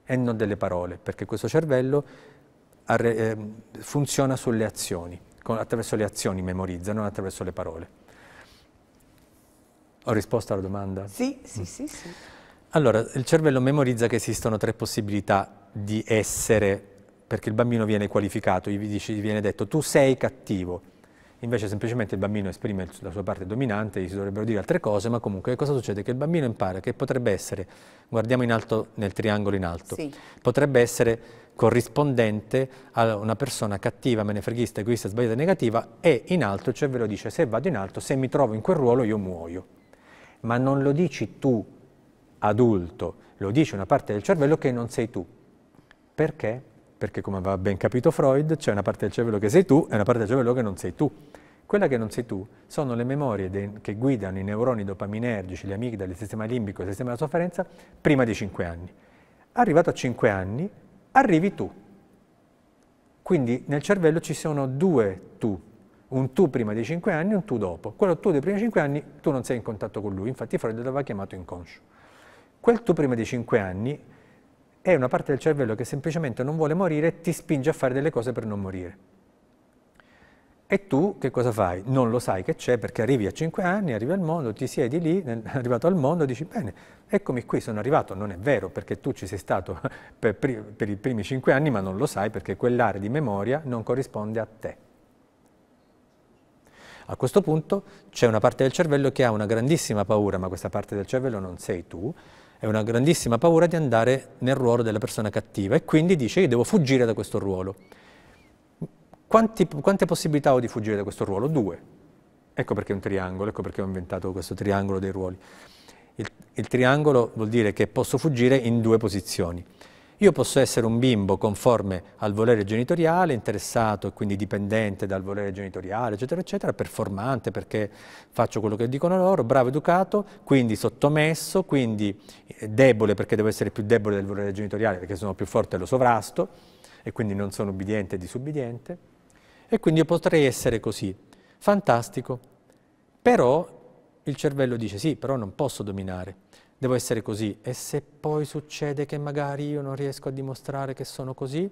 e non delle parole, perché questo cervello ehm, funziona sulle azioni, attraverso le azioni memorizza, non attraverso le parole. Ho risposto alla domanda? Sì, sì, mm. sì, sì. Allora, il cervello memorizza che esistono tre possibilità di essere perché il bambino viene qualificato, gli, dice, gli viene detto tu sei cattivo. Invece semplicemente il bambino esprime la sua parte dominante, gli si dovrebbero dire altre cose, ma comunque che cosa succede? Che il bambino impara che potrebbe essere, guardiamo in alto nel triangolo in alto, sì. potrebbe essere corrispondente a una persona cattiva, menefreghista, egoista, sbagliata, negativa e in alto il cervello dice se vado in alto, se mi trovo in quel ruolo io muoio. Ma non lo dici tu adulto, lo dice una parte del cervello che non sei tu. Perché? perché come aveva ben capito Freud, c'è una parte del cervello che sei tu e una parte del cervello che non sei tu. Quella che non sei tu sono le memorie de- che guidano i neuroni dopaminergici, le amigdale, il sistema limbico, il sistema della sofferenza, prima di 5 anni. Arrivato a 5 anni, arrivi tu. Quindi nel cervello ci sono due tu, un tu prima di 5 anni e un tu dopo. Quello tu dei primi 5 anni, tu non sei in contatto con lui, infatti Freud l'aveva chiamato inconscio. Quel tu prima di 5 anni è una parte del cervello che semplicemente non vuole morire e ti spinge a fare delle cose per non morire. E tu che cosa fai? Non lo sai che c'è perché arrivi a 5 anni, arrivi al mondo, ti siedi lì, arrivato al mondo, dici bene, eccomi qui, sono arrivato. Non è vero perché tu ci sei stato per, per i primi 5 anni ma non lo sai perché quell'area di memoria non corrisponde a te. A questo punto c'è una parte del cervello che ha una grandissima paura, ma questa parte del cervello non sei tu, è una grandissima paura di andare nel ruolo della persona cattiva e quindi dice io devo fuggire da questo ruolo. Quanti, quante possibilità ho di fuggire da questo ruolo? Due. Ecco perché è un triangolo, ecco perché ho inventato questo triangolo dei ruoli. il, il triangolo vuol dire che posso fuggire in due posizioni. Io posso essere un bimbo conforme al volere genitoriale, interessato e quindi dipendente dal volere genitoriale, eccetera, eccetera, performante perché faccio quello che dicono loro, bravo educato, quindi sottomesso, quindi eh, debole perché devo essere più debole del volere genitoriale perché sono più forte e lo sovrasto e quindi non sono ubbidiente e disubbidiente. E quindi io potrei essere così, fantastico, però il cervello dice sì, però non posso dominare, devo essere così. E se poi succede che magari io non riesco a dimostrare che sono così,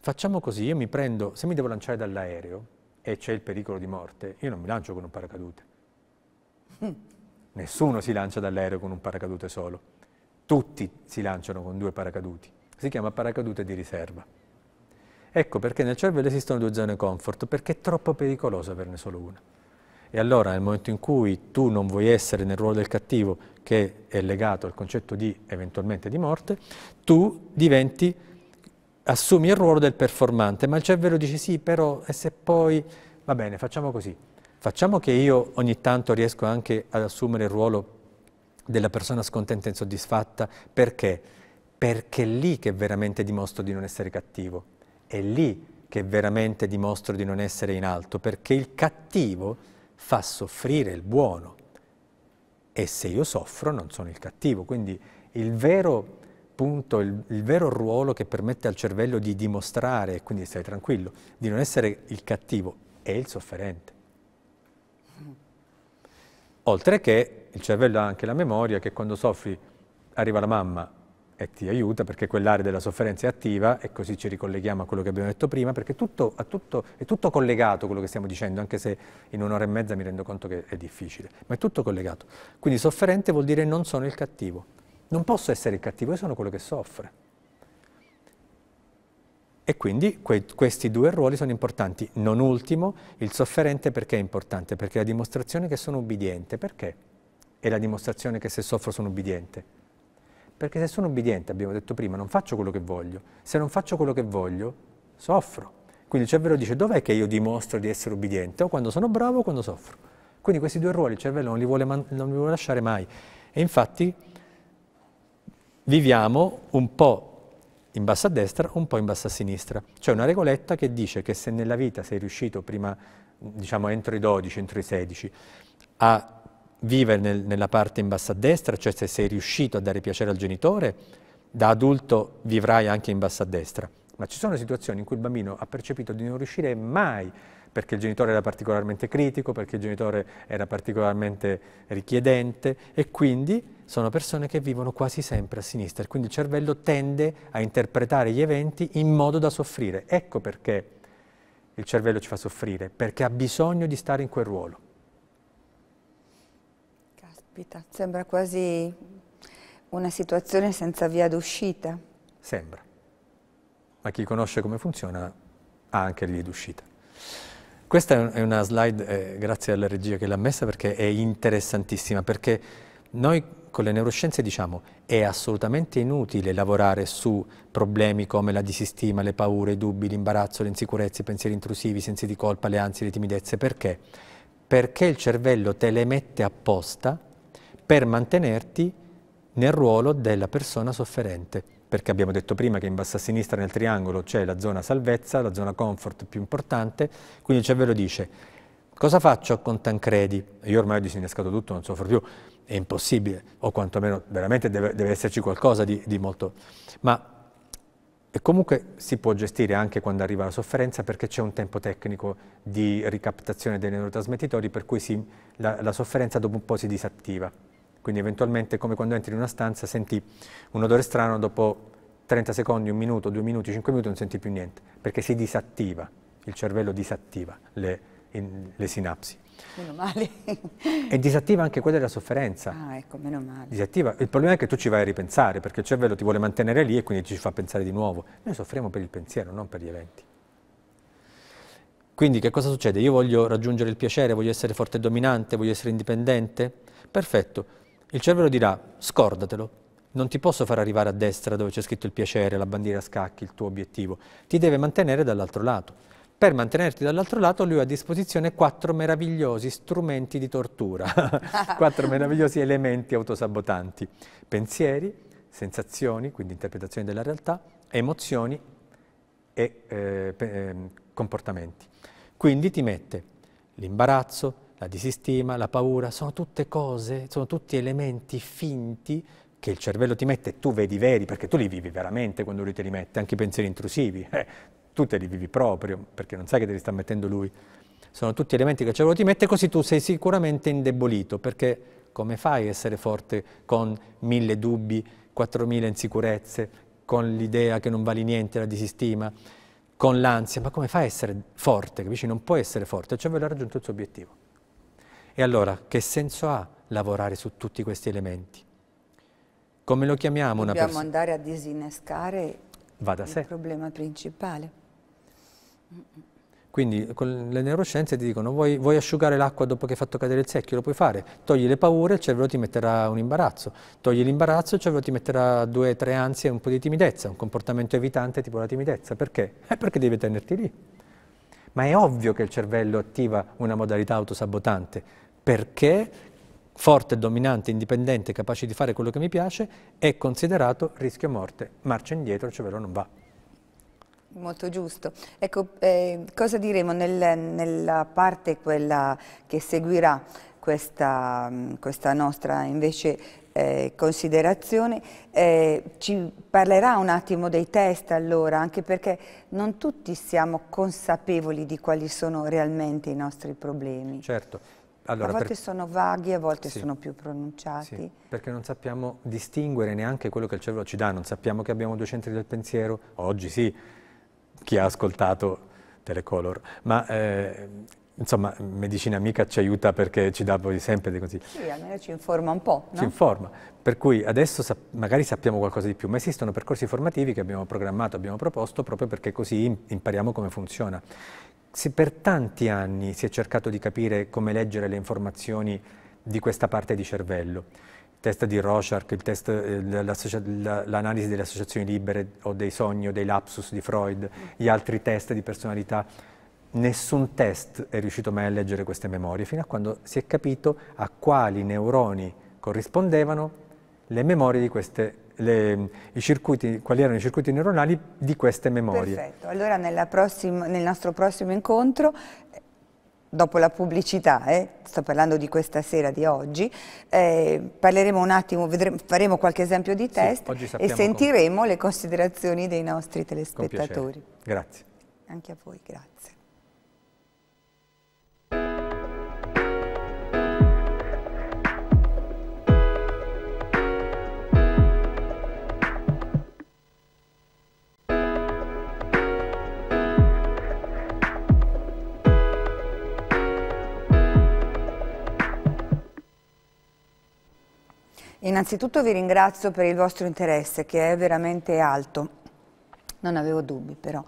facciamo così, io mi prendo, se mi devo lanciare dall'aereo e c'è il pericolo di morte, io non mi lancio con un paracadute. Nessuno si lancia dall'aereo con un paracadute solo. Tutti si lanciano con due paracaduti. Si chiama paracadute di riserva. Ecco perché nel cervello esistono due zone comfort, perché è troppo pericoloso averne solo una. E allora nel momento in cui tu non vuoi essere nel ruolo del cattivo, che è legato al concetto di eventualmente di morte, tu diventi, assumi il ruolo del performante, ma il cervello dice sì, però e se poi va bene, facciamo così. Facciamo che io ogni tanto riesco anche ad assumere il ruolo della persona scontenta e insoddisfatta, perché? Perché è lì che veramente dimostro di non essere cattivo, è lì che veramente dimostro di non essere in alto, perché il cattivo fa soffrire il buono e se io soffro non sono il cattivo. Quindi il vero punto, il, il vero ruolo che permette al cervello di dimostrare, e quindi stai tranquillo, di non essere il cattivo, è il sofferente. Oltre che il cervello ha anche la memoria che quando soffri arriva la mamma, e ti aiuta perché quell'area della sofferenza è attiva e così ci ricolleghiamo a quello che abbiamo detto prima perché tutto, tutto, è tutto collegato quello che stiamo dicendo anche se in un'ora e mezza mi rendo conto che è difficile ma è tutto collegato quindi sofferente vuol dire non sono il cattivo non posso essere il cattivo io sono quello che soffre e quindi que questi due ruoli sono importanti non ultimo il sofferente perché è importante perché è la dimostrazione che sono ubbidiente perché è la dimostrazione che se soffro sono ubbidiente perché se sono obbediente, abbiamo detto prima, non faccio quello che voglio. Se non faccio quello che voglio, soffro. Quindi il cervello dice dov'è che io dimostro di essere obbediente? O quando sono bravo o quando soffro. Quindi questi due ruoli il cervello non li vuole, man- non li vuole lasciare mai. E infatti viviamo un po' in basso a destra, un po' in basso a sinistra. C'è una regoletta che dice che se nella vita sei riuscito prima, diciamo entro i 12, entro i 16, a vive nel, nella parte in basso a destra, cioè se sei riuscito a dare piacere al genitore, da adulto vivrai anche in basso a destra. Ma ci sono situazioni in cui il bambino ha percepito di non riuscire mai perché il genitore era particolarmente critico, perché il genitore era particolarmente richiedente e quindi sono persone che vivono quasi sempre a sinistra, e quindi il cervello tende a interpretare gli eventi in modo da soffrire. Ecco perché il cervello ci fa soffrire, perché ha bisogno di stare in quel ruolo. Capita, sembra quasi una situazione senza via d'uscita. Sembra, ma chi conosce come funziona ha anche le d'uscita. Questa è una slide, eh, grazie alla regia che l'ha messa, perché è interessantissima, perché noi con le neuroscienze diciamo è assolutamente inutile lavorare su problemi come la disistima, le paure, i dubbi, l'imbarazzo, le insicurezze, i pensieri intrusivi, i sensi di colpa, le ansie, le timidezze. Perché? Perché il cervello te le mette apposta per mantenerti nel ruolo della persona sofferente, perché abbiamo detto prima che in basso a sinistra nel triangolo c'è la zona salvezza, la zona comfort più importante, quindi il cervello dice cosa faccio con Tancredi? Io ormai ho disinnescato tutto, non soffro più, è impossibile, o quantomeno veramente deve, deve esserci qualcosa di, di molto... Ma e comunque si può gestire anche quando arriva la sofferenza perché c'è un tempo tecnico di ricaptazione dei neurotrasmettitori per cui si, la, la sofferenza dopo un po' si disattiva quindi eventualmente è come quando entri in una stanza, senti un odore strano, dopo 30 secondi, un minuto, due minuti, cinque minuti non senti più niente, perché si disattiva, il cervello disattiva le, in, le sinapsi. Meno male. e disattiva anche quella della sofferenza. Ah, ecco, meno male. Disattiva. Il problema è che tu ci vai a ripensare, perché il cervello ti vuole mantenere lì e quindi ci fa pensare di nuovo. Noi soffriamo per il pensiero, non per gli eventi. Quindi che cosa succede? Io voglio raggiungere il piacere, voglio essere forte e dominante, voglio essere indipendente? Perfetto, il cervello dirà, scordatelo, non ti posso far arrivare a destra dove c'è scritto il piacere, la bandiera a scacchi, il tuo obiettivo, ti deve mantenere dall'altro lato. Per mantenerti dall'altro lato lui ha a disposizione quattro meravigliosi strumenti di tortura, quattro meravigliosi elementi autosabotanti, pensieri, sensazioni, quindi interpretazioni della realtà, emozioni e eh, ehm, comportamenti. Quindi ti mette l'imbarazzo, la disistima, la paura, sono tutte cose, sono tutti elementi finti che il cervello ti mette, e tu vedi veri, perché tu li vivi veramente quando lui te li mette, anche i pensieri intrusivi, eh, tu te li vivi proprio, perché non sai che te li sta mettendo lui. Sono tutti elementi che il cervello ti mette, così tu sei sicuramente indebolito, perché come fai a essere forte con mille dubbi, quattromila insicurezze, con l'idea che non vali niente, la disistima, con l'ansia, ma come fai a essere forte, capisci? Non puoi essere forte, il cervello ha raggiunto il suo obiettivo. E allora che senso ha lavorare su tutti questi elementi? Come lo chiamiamo Dobbiamo una persona? Dobbiamo andare a disinnescare Va da il sé. problema principale. Quindi con le neuroscienze ti dicono vuoi, vuoi asciugare l'acqua dopo che hai fatto cadere il secchio, lo puoi fare, togli le paure, il cervello ti metterà un imbarazzo, togli l'imbarazzo, il cervello ti metterà due, tre ansie e un po' di timidezza, un comportamento evitante tipo la timidezza, perché? Eh, perché devi tenerti lì. Ma è ovvio che il cervello attiva una modalità autosabotante, perché forte, dominante, indipendente, capace di fare quello che mi piace, è considerato rischio morte. Marcia indietro, il cervello non va. Molto giusto. Ecco, eh, cosa diremo nel, nella parte quella che seguirà questa, questa nostra invece eh, considerazione. Eh, ci parlerà un attimo dei test allora, anche perché non tutti siamo consapevoli di quali sono realmente i nostri problemi. Certo. Allora, a volte per... sono vaghi, a volte sì. sono più pronunciati. Sì, perché non sappiamo distinguere neanche quello che il cervello ci dà, non sappiamo che abbiamo due centri del pensiero, oggi sì, chi ha ascoltato Telecolor, ma eh, insomma medicina mica ci aiuta perché ci dà poi sempre dei consigli. Sì, almeno ci informa un po'. No? Ci informa, per cui adesso sa magari sappiamo qualcosa di più, ma esistono percorsi formativi che abbiamo programmato, abbiamo proposto proprio perché così impariamo come funziona se per tanti anni si è cercato di capire come leggere le informazioni di questa parte di cervello, il test di Rorschach, eh, l'analisi delle associazioni libere o dei sogni o dei lapsus di Freud, gli altri test di personalità, nessun test è riuscito mai a leggere queste memorie, fino a quando si è capito a quali neuroni corrispondevano le memorie di queste le, circuiti, quali erano i circuiti neuronali di queste memorie. Perfetto, allora prossima, nel nostro prossimo incontro dopo la pubblicità, eh, sto parlando di questa sera, di oggi, eh, parleremo un attimo, vedremo, faremo qualche esempio di test sì, e sentiremo come. le considerazioni dei nostri telespettatori. Grazie. Anche a voi, grazie. Innanzitutto vi ringrazio per il vostro interesse che è veramente alto, non avevo dubbi però.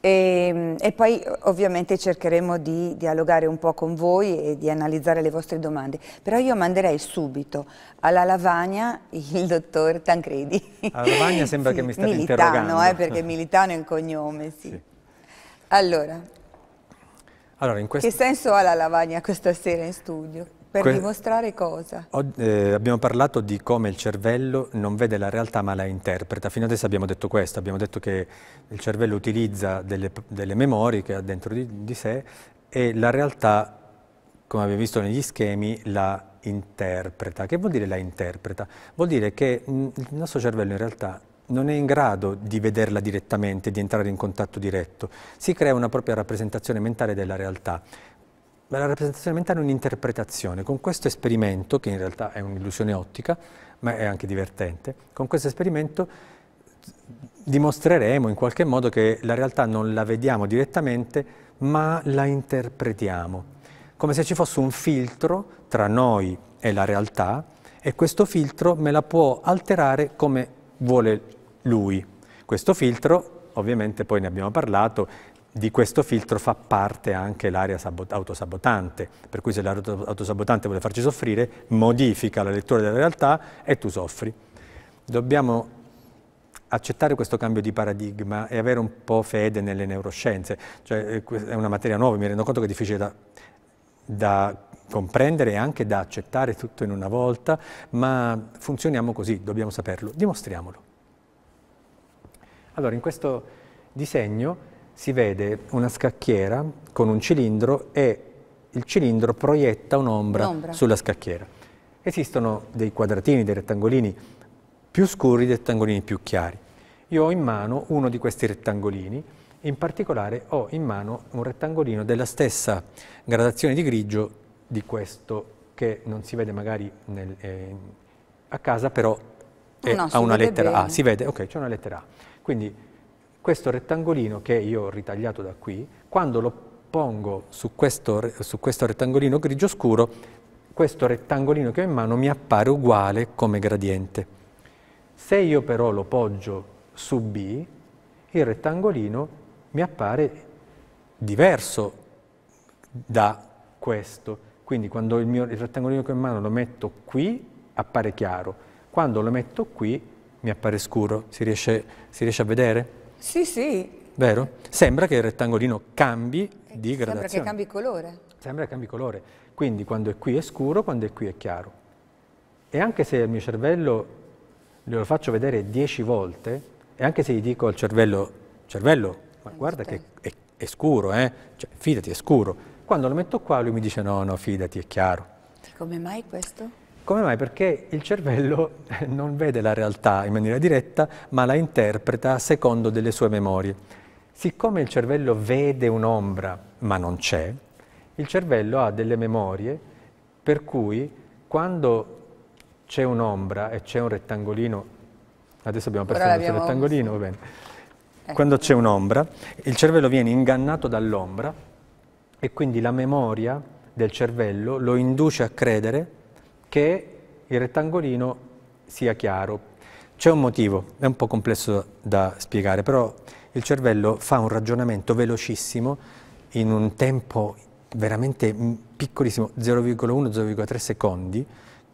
E, ehm, e, poi ovviamente cercheremo di dialogare un po' con voi e di analizzare le vostre domande. Però io manderei subito alla lavagna il dottor Tancredi. Alla lavagna sembra sì, che mi stia militano, interrogando. Militano, eh, perché Militano è il cognome, sì. sì. Allora, allora quest... che senso ha la lavagna questa sera in studio? Per que dimostrare cosa? Ho, eh, abbiamo parlato di come il cervello non vede la realtà ma la interpreta. Fino adesso abbiamo detto questo, abbiamo detto che il cervello utilizza delle, delle memorie che ha dentro di, di sé e la realtà, come abbiamo visto negli schemi, la interpreta. Che vuol dire la interpreta? Vuol dire che mh, mm, il nostro cervello in realtà non è in grado di vederla direttamente, di entrare in contatto diretto. Si crea una propria rappresentazione mentale della realtà ma la rappresentazione mentale è un'interpretazione. Con questo esperimento, che in realtà è un'illusione ottica, ma è anche divertente, con questo esperimento dimostreremo in qualche modo che la realtà non la vediamo direttamente, ma la interpretiamo. Come se ci fosse un filtro tra noi e la realtà e questo filtro me la può alterare come vuole lui. Questo filtro, ovviamente poi ne abbiamo parlato, di questo filtro fa parte anche l'area autosabotante, per cui se l'area autosabotante vuole farci soffrire, modifica la lettura della realtà e tu soffri. Dobbiamo accettare questo cambio di paradigma e avere un po' fede nelle neuroscienze, cioè eh, è una materia nuova, mi rendo conto che è difficile da, da comprendere e anche da accettare tutto in una volta, ma funzioniamo così, dobbiamo saperlo, dimostriamolo. Allora, in questo disegno si vede una scacchiera con un cilindro e il cilindro proietta un'ombra sulla scacchiera. Esistono dei quadratini, dei rettangolini più scuri, dei rettangolini più chiari. Io ho in mano uno di questi rettangolini, in particolare ho in mano un rettangolino della stessa gradazione di grigio di questo che non si vede magari nel, eh, a casa, però no, ha una lettera bene. A. Si vede? Ok, c'è una lettera A. Quindi questo rettangolino che io ho ritagliato da qui, quando lo pongo su questo, su questo rettangolino grigio scuro, questo rettangolino che ho in mano mi appare uguale come gradiente. Se io però lo poggio su B, il rettangolino mi appare diverso da questo. Quindi quando il, mio, il rettangolino che ho in mano lo metto qui, appare chiaro. Quando lo metto qui, mi appare scuro. Si riesce, si riesce a vedere? Sì, sì. Vero? Sembra che il rettangolino cambi eh, di gradazione. Sembra che cambi colore. Sembra che cambi colore. Quindi quando è qui è scuro, quando è qui è chiaro. E anche se al mio cervello glielo faccio vedere dieci volte, e anche se gli dico al cervello, cervello, ma eh, guarda che è, è scuro, eh? cioè, fidati, è scuro. Quando lo metto qua lui mi dice no, no, fidati, è chiaro. E come mai questo? Come mai? Perché il cervello non vede la realtà in maniera diretta, ma la interpreta secondo delle sue memorie. Siccome il cervello vede un'ombra, ma non c'è, il cervello ha delle memorie per cui quando c'è un'ombra e c'è un rettangolino, adesso abbiamo perso il rettangolino, va bene. Eh. Quando c'è un'ombra, il cervello viene ingannato dall'ombra e quindi la memoria del cervello lo induce a credere che il rettangolino sia chiaro. C'è un motivo, è un po' complesso da spiegare, però il cervello fa un ragionamento velocissimo in un tempo veramente piccolissimo, 0,1-0,3 secondi,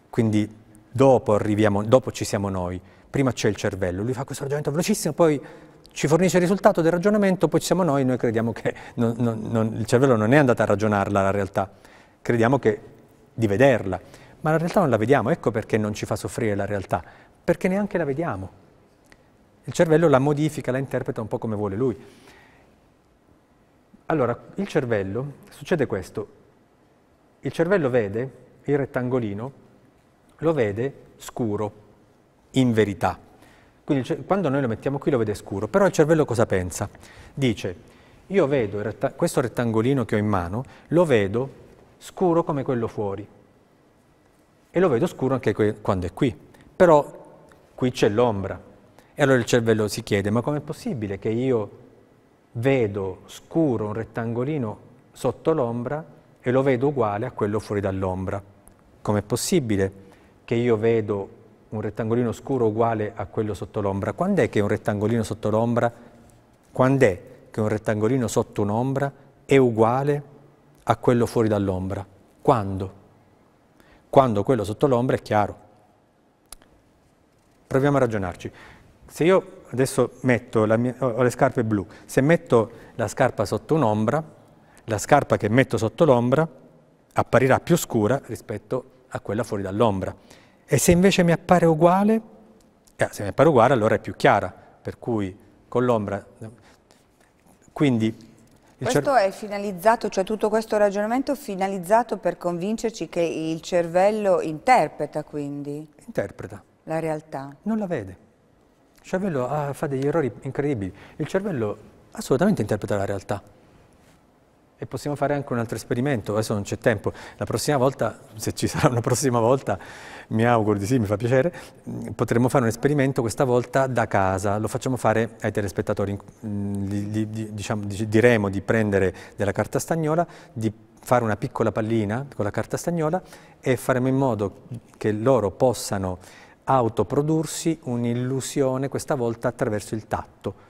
quindi dopo, arriviamo, dopo ci siamo noi, prima c'è il cervello, lui fa questo ragionamento velocissimo, poi ci fornisce il risultato del ragionamento, poi ci siamo noi, noi crediamo che non, non, non, il cervello non è andato a ragionarla la realtà, crediamo che, di vederla ma la realtà non la vediamo, ecco perché non ci fa soffrire la realtà, perché neanche la vediamo. Il cervello la modifica, la interpreta un po' come vuole lui. Allora, il cervello, succede questo, il cervello vede il rettangolino, lo vede scuro, in verità. Quindi quando noi lo mettiamo qui lo vede scuro, però il cervello cosa pensa? Dice, io vedo retta questo rettangolino che ho in mano, lo vedo scuro come quello fuori, e lo vedo scuro anche quando è qui, però qui c'è l'ombra. E allora il cervello si chiede, ma com'è possibile che io vedo scuro un rettangolino sotto l'ombra e lo vedo uguale a quello fuori dall'ombra? Com'è possibile che io vedo un rettangolino scuro uguale a quello sotto l'ombra? Quando è che un rettangolino sotto l'ombra, quando è che un rettangolino sotto un'ombra è uguale a quello fuori dall'ombra? Quando? quando quello sotto l'ombra è chiaro. Proviamo a ragionarci. Se io adesso metto, mia, ho le scarpe blu, se metto la scarpa sotto un'ombra, la scarpa che metto sotto l'ombra apparirà più scura rispetto a quella fuori dall'ombra. E se invece mi appare uguale, eh, se mi appare uguale allora è più chiara, per cui con l'ombra... Quindi questo è finalizzato, cioè tutto questo ragionamento è finalizzato per convincerci che il cervello interpreta quindi? Interpreta. La realtà. Non la vede. Il cervello ha, ah, fa degli errori incredibili. Il cervello assolutamente interpreta la realtà. E possiamo fare anche un altro esperimento, adesso non c'è tempo. La prossima volta, se ci sarà una prossima volta, mi auguro di sì, mi fa piacere, potremmo fare un esperimento questa volta da casa, lo facciamo fare ai telespettatori, mm, li, li, diciamo, diremo di prendere della carta stagnola, di fare una piccola pallina con la carta stagnola e faremo in modo che loro possano autoprodursi un'illusione, questa volta attraverso il tatto.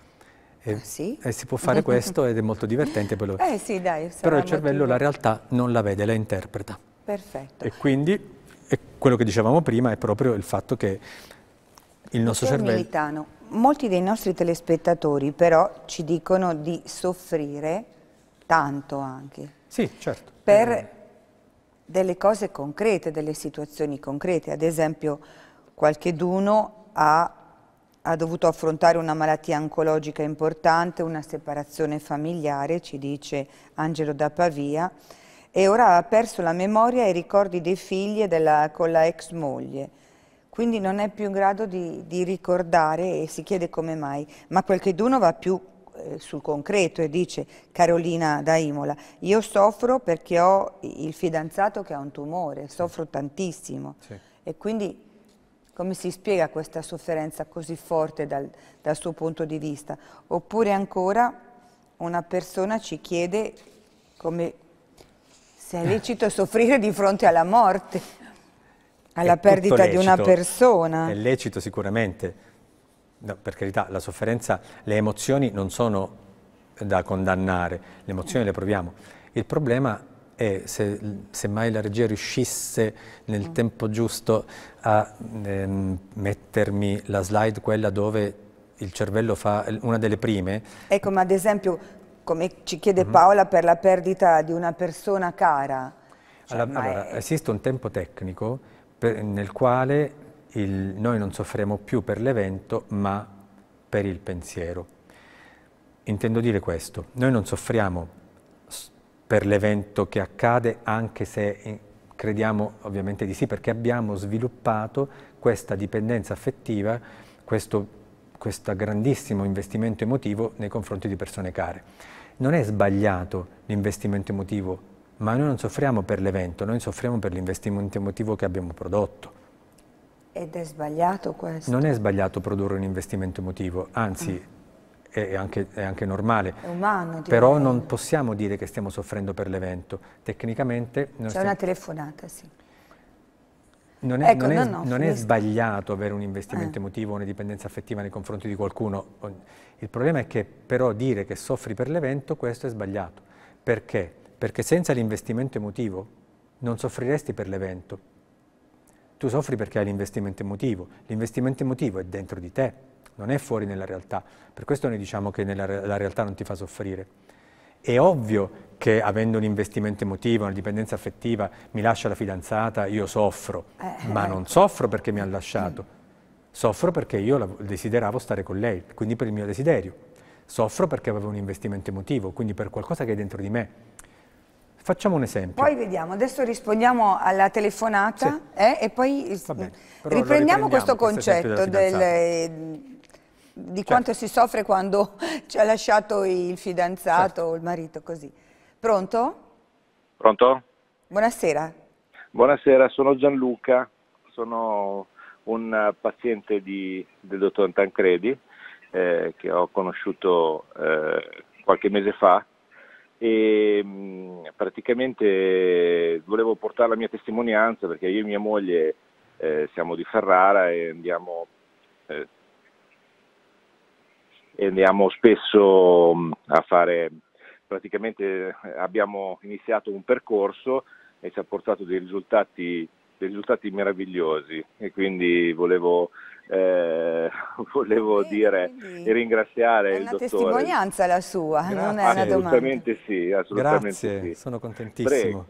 E, ah, sì? e, si può fare questo ed è molto divertente. Lo... Eh sì, dai, Però il cervello molto... la realtà non la vede, la interpreta. Perfetto. E quindi e quello che dicevamo prima è proprio il fatto che il nostro Dottor cervello... Militano, molti dei nostri telespettatori però ci dicono di soffrire tanto anche. Sì, certo. Per delle cose concrete, delle situazioni concrete. Ad esempio, qualcheduno ha, ha dovuto affrontare una malattia oncologica importante, una separazione familiare, ci dice Angelo da Pavia, e ora ha perso la memoria e i ricordi dei figli e della, con la ex moglie. Quindi non è più in grado di, di ricordare e si chiede come mai. Ma qualche d'uno va più eh, sul concreto e dice Carolina da Imola, io soffro perché ho il fidanzato che ha un tumore, soffro tantissimo sì. e quindi come si spiega questa sofferenza così forte dal, dal, suo punto di vista? Oppure ancora una persona ci chiede come se è lecito soffrire di fronte alla morte, alla è perdita di una persona. È lecito sicuramente, no, per carità, la sofferenza, le emozioni non sono da condannare, le emozioni le proviamo. Il problema è se, se mai la regia riuscisse nel mm. tempo giusto a ehm, mettermi la slide quella dove il cervello fa una delle prime. Ecco, ma ad esempio come ci chiede mhm. Paola, per la perdita di una persona cara. Cioè, allora, allora è... esiste un tempo tecnico per, nel quale il, noi non soffriamo più per l'evento, ma per il pensiero. Intendo dire questo, noi non soffriamo per l'evento che accade, anche se eh, crediamo ovviamente di sì, perché abbiamo sviluppato questa dipendenza affettiva, questo questo grandissimo investimento emotivo nei confronti di persone care. Non è sbagliato l'investimento emotivo, ma noi non soffriamo per l'evento, noi soffriamo per l'investimento emotivo che abbiamo prodotto. Ed è sbagliato questo? Non è sbagliato produrre un investimento emotivo, anzi mm. è, anche, è, anche, normale. È umano. Però non possiamo dire che stiamo soffrendo per l'evento. Tecnicamente... C'è stiamo... una telefonata, sì. Non è, ecco, non, è, no, no, non è, sbagliato avere un investimento eh. emotivo una dipendenza affettiva nei confronti di qualcuno. Il problema è che però dire che soffri per l'evento, questo è sbagliato. Perché? Perché senza l'investimento emotivo non soffriresti per l'evento. Tu soffri perché hai l'investimento emotivo. L'investimento emotivo è dentro di te, non è fuori nella realtà. Per questo noi diciamo che nella, la realtà non ti fa soffrire. È ovvio che avendo un investimento emotivo, una dipendenza affettiva, mi lascia la fidanzata, io soffro, eh, eh ma ecco. non soffro perché mi ha lasciato, soffro perché io desideravo stare con lei, quindi per il mio desiderio, soffro perché avevo un investimento emotivo, quindi per qualcosa che è dentro di me. Facciamo un esempio. Poi vediamo, adesso rispondiamo alla telefonata sì. eh, e poi riprendiamo, riprendiamo questo concetto questo del di certo. quanto certo. si soffre quando ci ha lasciato il fidanzato certo. o il marito così. Pronto? Pronto? Buonasera. Buonasera, sono Gianluca, sono un paziente di, del dottor Tancredi eh, che ho conosciuto eh, qualche mese fa e mh, mm, praticamente volevo portare la mia testimonianza perché io e mia moglie eh, siamo di Ferrara e andiamo eh, e andiamo spesso mm, a fare, praticamente eh, abbiamo iniziato un percorso e ci ha portato dei risultati, dei risultati meravigliosi e quindi volevo, eh, volevo e eh, dire e ringraziare il dottore. È una testimonianza la sua, Grazie. non è una domanda. Assolutamente sì, assolutamente Grazie, sì. sono contentissimo.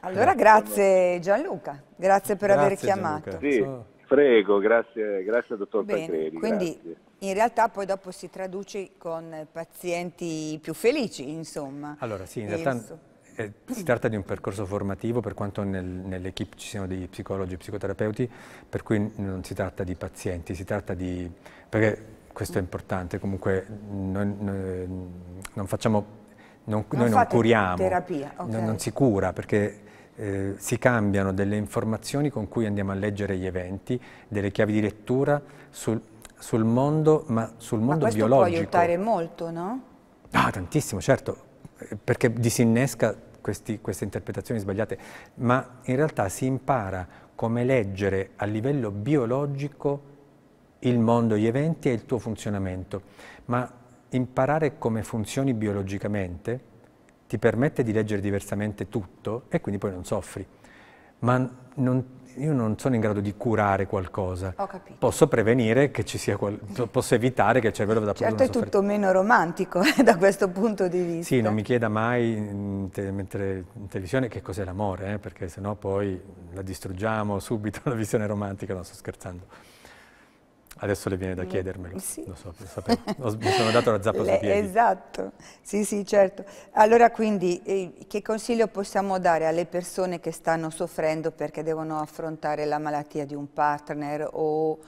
allora grazie Gianluca, grazie per grazie aver chiamato. Sì. Prego, grazie, grazie al dottor Bene, Pancredi. Quindi in realtà poi dopo si traduce con pazienti più felici, insomma. Allora, sì, in realtà eh, si tratta di un percorso formativo per quanto nel, nell'equipe ci siano dei psicologi e psicoterapeuti, per cui non si tratta di pazienti, si tratta di... perché questo è importante, comunque noi, noi, non facciamo... Non, non noi non curiamo, terapia, okay. non, non si cura perché... Eh, si cambiano delle informazioni con cui andiamo a leggere gli eventi, delle chiavi di lettura sul, sul mondo, ma sul mondo ma biologico. questo può aiutare molto, no? Ah, tantissimo, certo, eh, perché disinnesca questi, queste interpretazioni sbagliate, ma in realtà si impara come leggere a livello biologico il mondo, gli eventi e il tuo funzionamento, ma imparare come funzioni biologicamente ti permette di leggere diversamente tutto e quindi poi non soffri, ma non, io non sono in grado di curare qualcosa. Posso prevenire che ci sia, posso evitare che il cervello vada a Certo è tutto meno romantico eh, da questo punto di vista. Sì, non mi chieda mai in mentre in televisione che cos'è l'amore, eh, perché sennò poi la distruggiamo subito la visione romantica, non sto scherzando. Adesso le viene da mm. chiedermelo, sì. lo so, lo sapevo. mi sono dato la zappa le, sui piedi. Esatto, sì sì certo. Allora quindi eh, che consiglio possiamo dare alle persone che stanno soffrendo perché devono affrontare la malattia di un partner o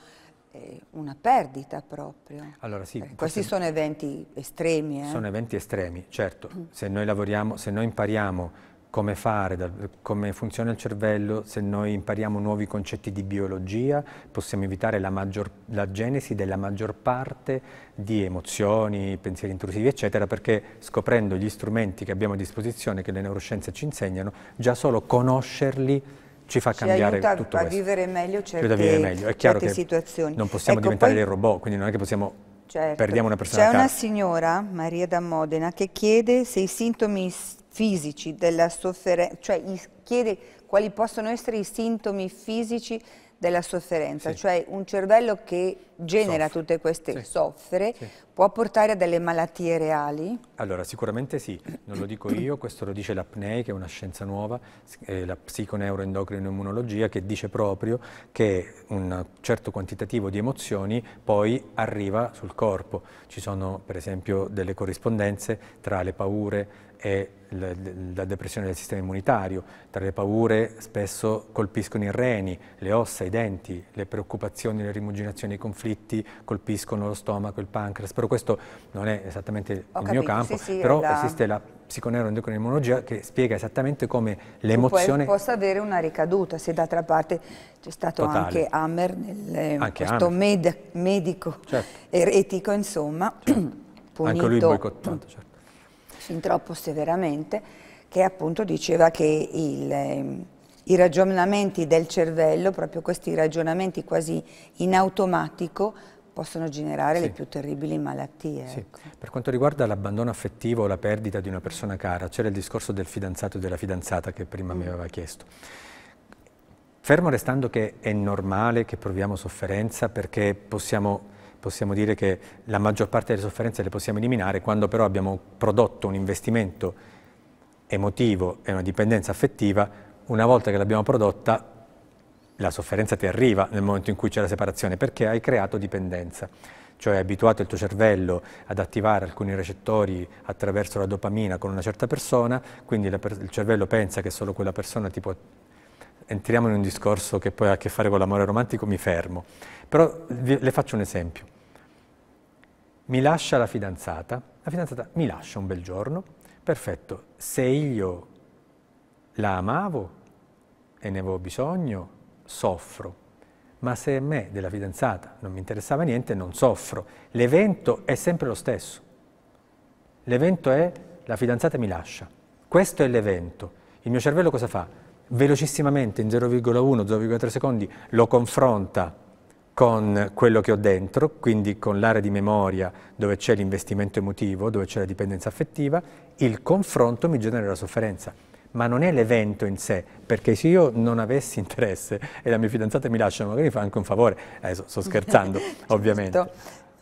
eh, una perdita proprio? Allora sì. Perché questi sono eventi estremi. Eh? Sono eventi estremi, certo. Mm. Se noi lavoriamo, se noi impariamo come fare, come funziona il cervello, se noi impariamo nuovi concetti di biologia, possiamo evitare la, maggior, la, genesi della maggior parte di emozioni, pensieri intrusivi, eccetera, perché scoprendo gli strumenti che abbiamo a disposizione, che le neuroscienze ci insegnano, già solo conoscerli ci fa ci cambiare tutto questo. Ci aiuta a vivere meglio certe, vivere meglio. È chiaro che situazioni. non possiamo ecco, diventare poi... dei robot, quindi non è che possiamo Certo. C'è una signora, Maria da Modena, che chiede se i sintomi fisici della sofferenza, cioè chiede quali possono essere i sintomi fisici della sofferenza, sì. cioè un cervello che genera soffre. tutte queste, sì. soffre, sì. può portare a delle malattie reali? Allora sicuramente sì, non lo dico io, questo lo dice l'apnei che è una scienza nuova, eh, la psiconeuroendocrinoimmunologia che dice proprio che un certo quantitativo di emozioni poi arriva sul corpo, ci sono per esempio delle corrispondenze tra le paure, è la depressione del sistema immunitario, tra le paure spesso colpiscono i reni, le ossa, i denti, le preoccupazioni, le rimuginazioni, i conflitti colpiscono lo stomaco, il pancreas, però questo non è esattamente Ho il capito, mio campo, sì, sì, però la... esiste la psiconeuroendocrinologia che spiega esattamente come l'emozione... Possa avere una ricaduta, se d'altra parte c'è stato Totale. anche Hammer, nel, eh, anche questo Hammer. Med, medico certo. eretico, insomma, certo. punito, anche lui boicottato, certo fin troppo severamente, che appunto diceva che il, ehm, i ragionamenti del cervello, proprio questi ragionamenti quasi in automatico, possono generare sì. le più terribili malattie. Sì. Ecco. Per quanto riguarda l'abbandono affettivo o la perdita di una persona cara, c'era il discorso del fidanzato e della fidanzata che prima mm. mi aveva chiesto. Fermo restando che è normale che proviamo sofferenza perché possiamo possiamo dire che la maggior parte delle sofferenze le possiamo eliminare quando però abbiamo prodotto un investimento emotivo e una dipendenza affettiva, una volta che l'abbiamo prodotta la sofferenza ti arriva nel momento in cui c'è la separazione perché hai creato dipendenza, cioè hai abituato il tuo cervello ad attivare alcuni recettori attraverso la dopamina con una certa persona, quindi per il cervello pensa che solo quella persona ti può... Entriamo in un discorso che poi ha a che fare con l'amore romantico, mi fermo, però le faccio un esempio mi lascia la fidanzata, la fidanzata mi lascia un bel giorno, perfetto, se io la amavo e ne avevo bisogno, soffro, ma se a me della fidanzata non mi interessava niente, non soffro. L'evento è sempre lo stesso. L'evento è la fidanzata mi lascia. Questo è l'evento. Il mio cervello cosa fa? Velocissimamente, in 0,1-0,3 secondi, lo confronta con quello che ho dentro, quindi con l'area di memoria dove c'è l'investimento emotivo, dove c'è la dipendenza affettiva, il confronto mi genera la sofferenza. Ma non è l'evento in sé, perché se io non avessi interesse e la mia fidanzata mi lascia, magari mi fa anche un favore, adesso sto scherzando certo. ovviamente,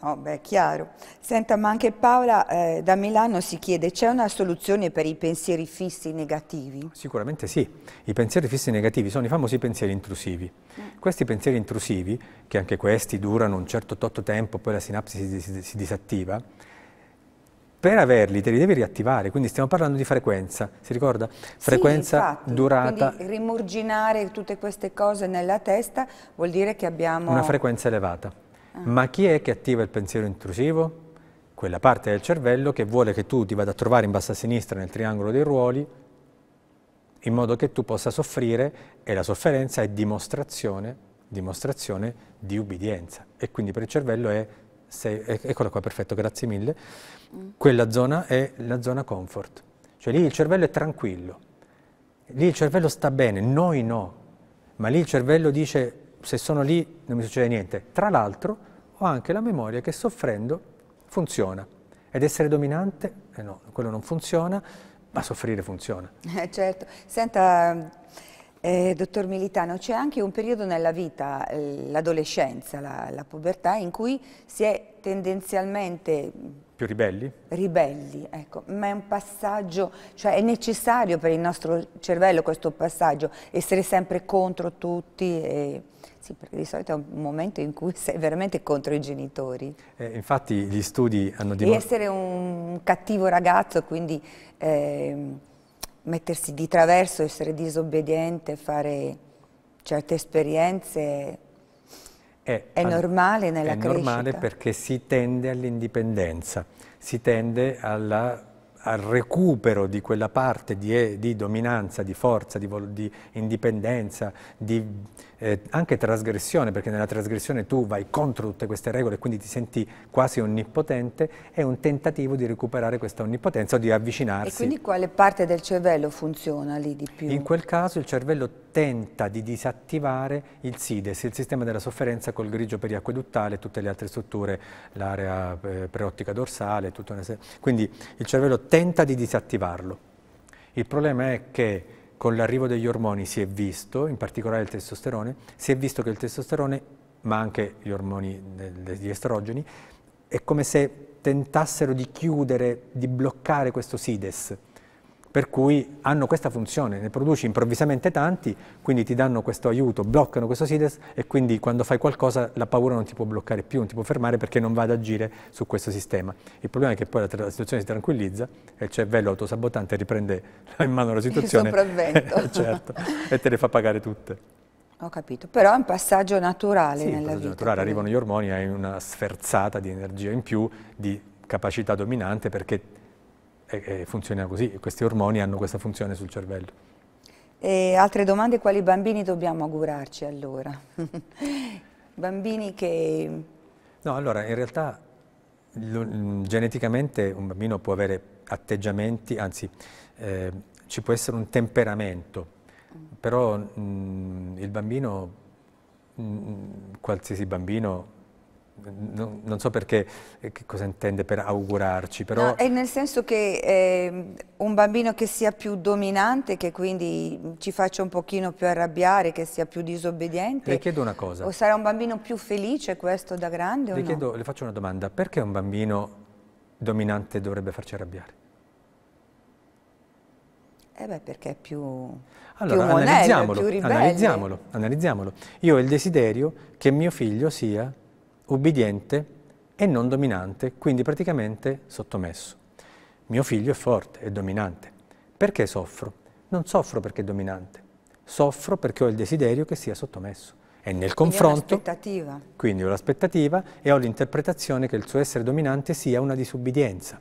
Oh beh, chiaro. Senta, ma anche Paola eh, da Milano si chiede, c'è una soluzione per i pensieri fissi negativi? Sicuramente sì. I pensieri fissi negativi sono i famosi pensieri intrusivi. Mm. Questi pensieri intrusivi, che anche questi durano un certo tot tempo, poi la sinapsi si, si, si disattiva, per averli te li devi riattivare, quindi stiamo parlando di frequenza, si ricorda? Frequenza, sì, durata. Quindi rimurginare tutte queste cose nella testa vuol dire che abbiamo... Una frequenza elevata. Eh. Ma chi è che attiva il pensiero intrusivo? Quella parte del cervello che vuole che tu ti vada a trovare in basso a sinistra nel triangolo dei ruoli in modo che tu possa soffrire e la sofferenza è dimostrazione, dimostrazione di ubbidienza. E quindi per il cervello è, sei, eccola qua, perfetto, grazie mille, mm. quella zona è la zona comfort. Cioè lì il cervello è tranquillo, lì il cervello sta bene, noi no, ma lì il cervello dice se sono lì non mi succede niente. Tra l'altro ho anche la memoria che soffrendo funziona. Ed essere dominante, eh no, quello non funziona, ma soffrire funziona. Eh, certo. Senta, eh, dottor Militano, c'è anche un periodo nella vita, eh, l'adolescenza, la, la pubertà, in cui si è tendenzialmente più ribelli? Ribelli, ecco, ma è un passaggio, cioè è necessario per il nostro cervello questo passaggio, essere sempre contro tutti e sì, perché di solito è un momento in cui sei veramente contro i genitori. Eh, infatti gli studi hanno dimostrato... Di essere un cattivo ragazzo, quindi eh, mettersi di traverso, essere disobbediente, fare certe esperienze eh, è, è normale nella è crescita. È normale perché si tende all'indipendenza, si tende alla al recupero di quella parte di, eh, di dominanza, di forza, di, di indipendenza, di eh, anche trasgressione, perché nella trasgressione tu vai contro tutte queste regole e quindi ti senti quasi onnipotente, è un tentativo di recuperare questa onnipotenza o di avvicinarsi. E quindi quale parte del cervello funziona lì di più? In quel caso il cervello tenta di disattivare il SIDES, il sistema della sofferenza col grigio periacqueduttale e tutte le altre strutture, l'area eh, preottica dorsale, tutta una serie. quindi il cervello tenta di disattivarlo. Il problema è che con l'arrivo degli ormoni si è visto, in particolare il testosterone, si è visto che il testosterone, ma anche gli ormoni degli estrogeni, è come se tentassero di chiudere, di bloccare questo SIDES, per cui hanno questa funzione, ne produci improvvisamente tanti, quindi ti danno questo aiuto, bloccano questo SIDES e quindi quando fai qualcosa la paura non ti può bloccare più, non ti può fermare perché non va ad agire su questo sistema. Il problema è che poi la, la situazione si tranquillizza e il cervello autosabotante riprende in mano la situazione il certo, e te le fa pagare tutte. Ho capito, però è un passaggio naturale sì, nella passaggio vita. naturale, arrivano gli ormoni, hai una sferzata di energia in più, di capacità dominante perché e, funziona così, questi ormoni hanno questa funzione sul cervello. E altre domande, quali bambini dobbiamo augurarci allora? bambini che... No, allora in realtà geneticamente un bambino può avere atteggiamenti, anzi eh, ci può essere un temperamento, però mh, mm, il bambino, mh, mm, qualsiasi bambino non, non, so perché, eh, che cosa intende per augurarci, però... No, è nel senso che eh, un bambino che sia più dominante, che quindi ci faccia un pochino più arrabbiare, che sia più disobbediente... Le chiedo una cosa. O sarà un bambino più felice questo da grande le, no? chiedo, le faccio una domanda, perché un bambino dominante dovrebbe farci arrabbiare? Eh beh, perché è più, allora, più monello, più analizziamolo, analizziamolo. Io ho il desiderio che mio figlio sia ubbidiente e non dominante, quindi praticamente sottomesso. Mio figlio è forte, è dominante. Perché soffro? Non soffro perché è dominante, soffro perché ho il desiderio che sia sottomesso. E nel confronto, quindi ho l'aspettativa e ho l'interpretazione che il suo essere dominante sia una disubbidienza.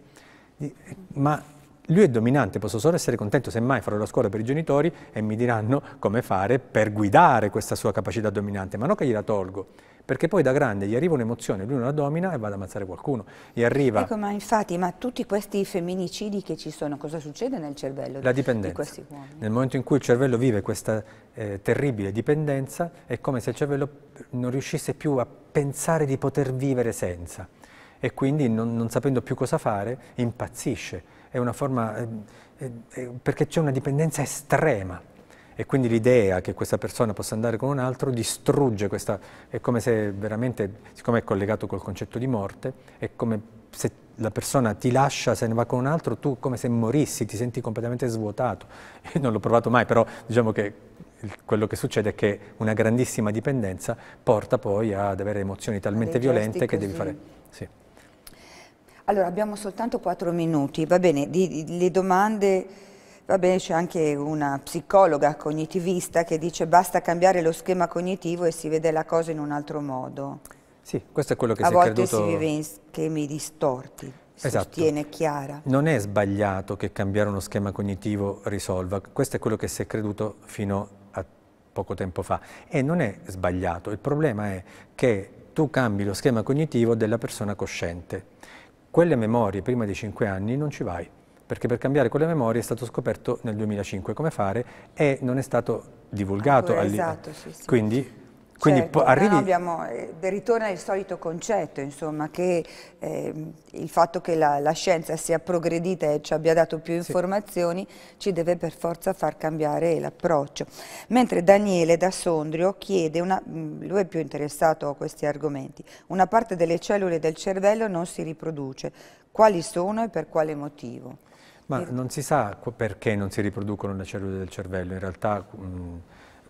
Eh, ma lui è dominante, posso solo essere contento, semmai farò la scuola per i genitori e mi diranno come fare per guidare questa sua capacità dominante, ma non che gliela tolgo, perché poi da grande gli arriva un'emozione, lui non la domina e va ad ammazzare qualcuno. Gli arriva... Ecco, ma infatti, ma tutti questi femminicidi che ci sono, cosa succede nel cervello la dipendenza. di questi uomini? Nel momento in cui il cervello vive questa eh, terribile dipendenza, è come se il cervello non riuscisse più a pensare di poter vivere senza e quindi non, non sapendo più cosa fare impazzisce, è una forma, eh, eh, eh perché c'è una dipendenza estrema e quindi l'idea che questa persona possa andare con un altro distrugge questa, è come se veramente, siccome è collegato col concetto di morte, è come se la persona ti lascia, se ne va con un altro, tu come se morissi, ti senti completamente svuotato. non l'ho provato mai, però diciamo che quello che succede è che una grandissima dipendenza porta poi ad avere emozioni talmente violente che così. devi fare... Sì. Allora, abbiamo soltanto quattro minuti, va bene, di, di, le domande Va bene, c'è anche una psicologa cognitivista che dice basta cambiare lo schema cognitivo e si vede la cosa in un altro modo. Sì, questo è quello che A si è creduto... A volte si vive in schemi distorti, esatto. sostiene Chiara. Non è sbagliato che cambiare uno schema cognitivo risolva, questo è quello che si è creduto fino a poco tempo fa. E non è sbagliato, il problema è che tu cambi lo schema cognitivo della persona cosciente. Quelle memorie prima di 5 anni non ci vai perché per cambiare quelle memorie è stato scoperto nel 2005 come fare e non è stato divulgato. Ancora, ecco, esatto, sì, sì. Quindi cioè, quindi ecco, arrivi... no, abbiamo, eh, ritorna il solito concetto, insomma, che eh, il fatto che la, la, scienza sia progredita e ci abbia dato più informazioni sì. ci deve per forza far cambiare l'approccio. Mentre Daniele da Sondrio chiede, una, mm, lui è più interessato a questi argomenti, una parte delle cellule del cervello non si riproduce, quali sono e per quale motivo? Ma non si sa perché non si riproducono le cellule del cervello, in realtà mh,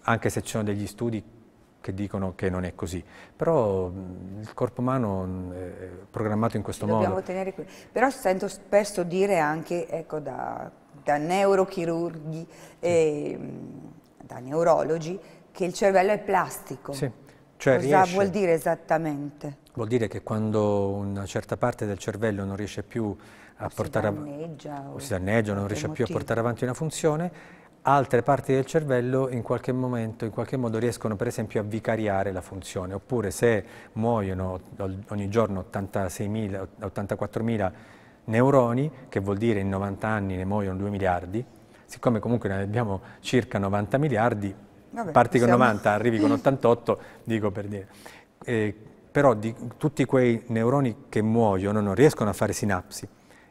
anche se ci sono degli studi che dicono che non è così, però mh, il corpo umano è programmato in questo Dobbiamo modo. Tenere Però sento spesso dire anche ecco, da, da, neurochirurghi e sì. da neurologi che il cervello è plastico. Sì. Cioè, Cosa riesce... vuol dire esattamente? Vuol dire che quando una certa parte del cervello non riesce più a portare avanti, o si danneggia, non riesce più a portare avanti una funzione, altre parti del cervello in qualche momento, in qualche modo riescono per esempio a vicariare la funzione, oppure se muoiono ogni giorno 86.000, 84.000 neuroni, che vuol dire in 90 anni ne muoiono 2 miliardi, siccome comunque ne abbiamo circa 90 miliardi, Vabbè, parti con 90, arrivi con 88, dico per dire. Eh, però di, tutti quei neuroni che muoiono non riescono a fare sinapsi,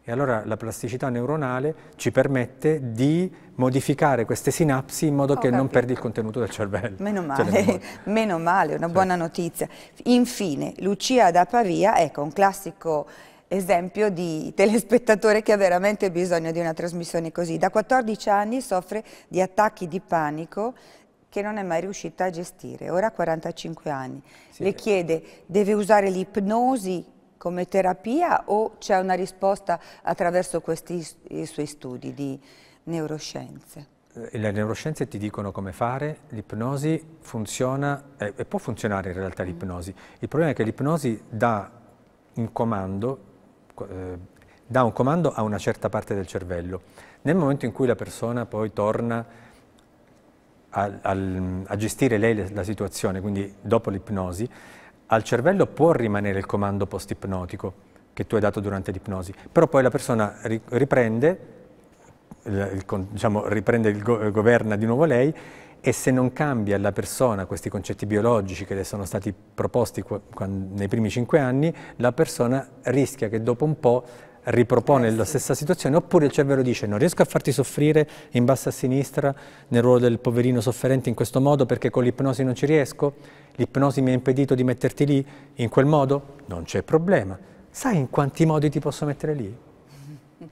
e allora la plasticità neuronale ci permette di modificare queste sinapsi in modo oh, che capito. non perdi il contenuto del cervello. Meno cioè, male, meno male una cioè. buona notizia. Infine, Lucia da Pavia, ecco un classico esempio di telespettatore che ha veramente bisogno di una trasmissione così. Da 14 anni soffre di attacchi di panico che non è mai riuscita a gestire, ora ha 45 anni. Sì. Le eh. chiede, deve usare l'ipnosi come terapia o c'è una risposta attraverso questi suoi studi di neuroscienze? Eh, le neuroscienze ti dicono come fare, l'ipnosi funziona eh, e può funzionare in realtà mm. l'ipnosi. Il problema è che l'ipnosi dà un comando, eh, dà un comando a una certa parte del cervello. Nel momento in cui la persona poi torna a, a, a gestire lei la situazione, quindi dopo l'ipnosi, al cervello può rimanere il comando post-ipnotico che tu hai dato durante l'ipnosi, però poi la persona riprende, diciamo, riprende il governa di nuovo lei e se non cambia la persona questi concetti biologici che le sono stati proposti nei primi cinque anni, la persona rischia che dopo un po' ripropone eh, la stessa situazione, oppure il cervello dice non riesco a farti soffrire in basso a sinistra nel ruolo del poverino sofferente in questo modo perché con l'ipnosi non ci riesco, l'ipnosi mi ha impedito di metterti lì in quel modo, non c'è problema. Sai in quanti modi ti posso mettere lì?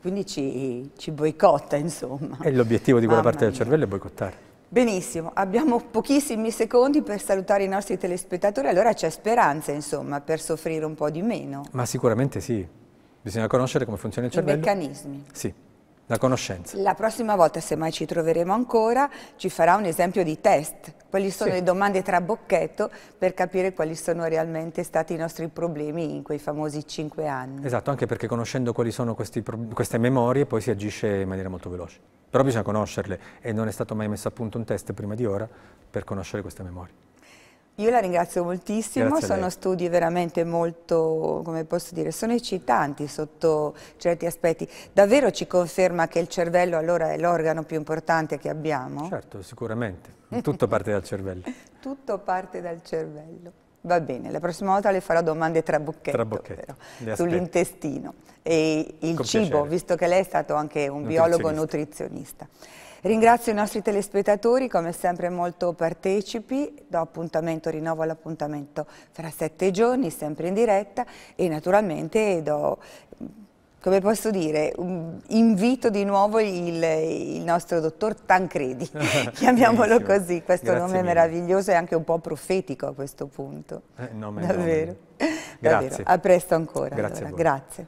Quindi ci, ci boicotta, insomma. E l'obiettivo di quella Mamma parte mia. del cervello è boicottare. Benissimo, abbiamo pochissimi secondi per salutare i nostri telespettatori, allora c'è speranza, insomma, per soffrire un po' di meno. Ma sicuramente sì. Bisogna conoscere come funziona il cervello. I meccanismi. Sì, la conoscenza. La prossima volta, se mai ci troveremo ancora, ci farà un esempio di test. Quali sono sì. le domande tra bocchetto per capire quali sono realmente stati i nostri problemi in quei famosi cinque anni. Esatto, anche perché conoscendo quali sono questi, queste memorie poi si agisce in maniera molto veloce. Però bisogna conoscerle e non è stato mai messo a punto un test prima di ora per conoscere queste memorie. Io la ringrazio moltissimo, Grazie sono studi veramente molto, come posso dire, sono eccitanti sotto certi aspetti. Davvero ci conferma che il cervello allora è l'organo più importante che abbiamo? Certo, sicuramente. Tutto parte dal cervello. Tutto parte dal cervello. Va bene, la prossima volta le farò domande trabocchetto, trabocchetto. sull'intestino e il Con cibo, piacere. visto che lei è stato anche un biologo nutrizionista. Ringrazio i nostri telespettatori, come sempre molto partecipi, do appuntamento, rinnovo l'appuntamento fra sette giorni, sempre in diretta e naturalmente do, come posso dire, invito di nuovo il, il nostro dottor Tancredi, chiamiamolo così, questo Grazie nome mille. meraviglioso e anche un po' profetico a questo punto. Eh, nome Davvero. Nome. Davvero. A presto ancora. Grazie. Allora. Grazie.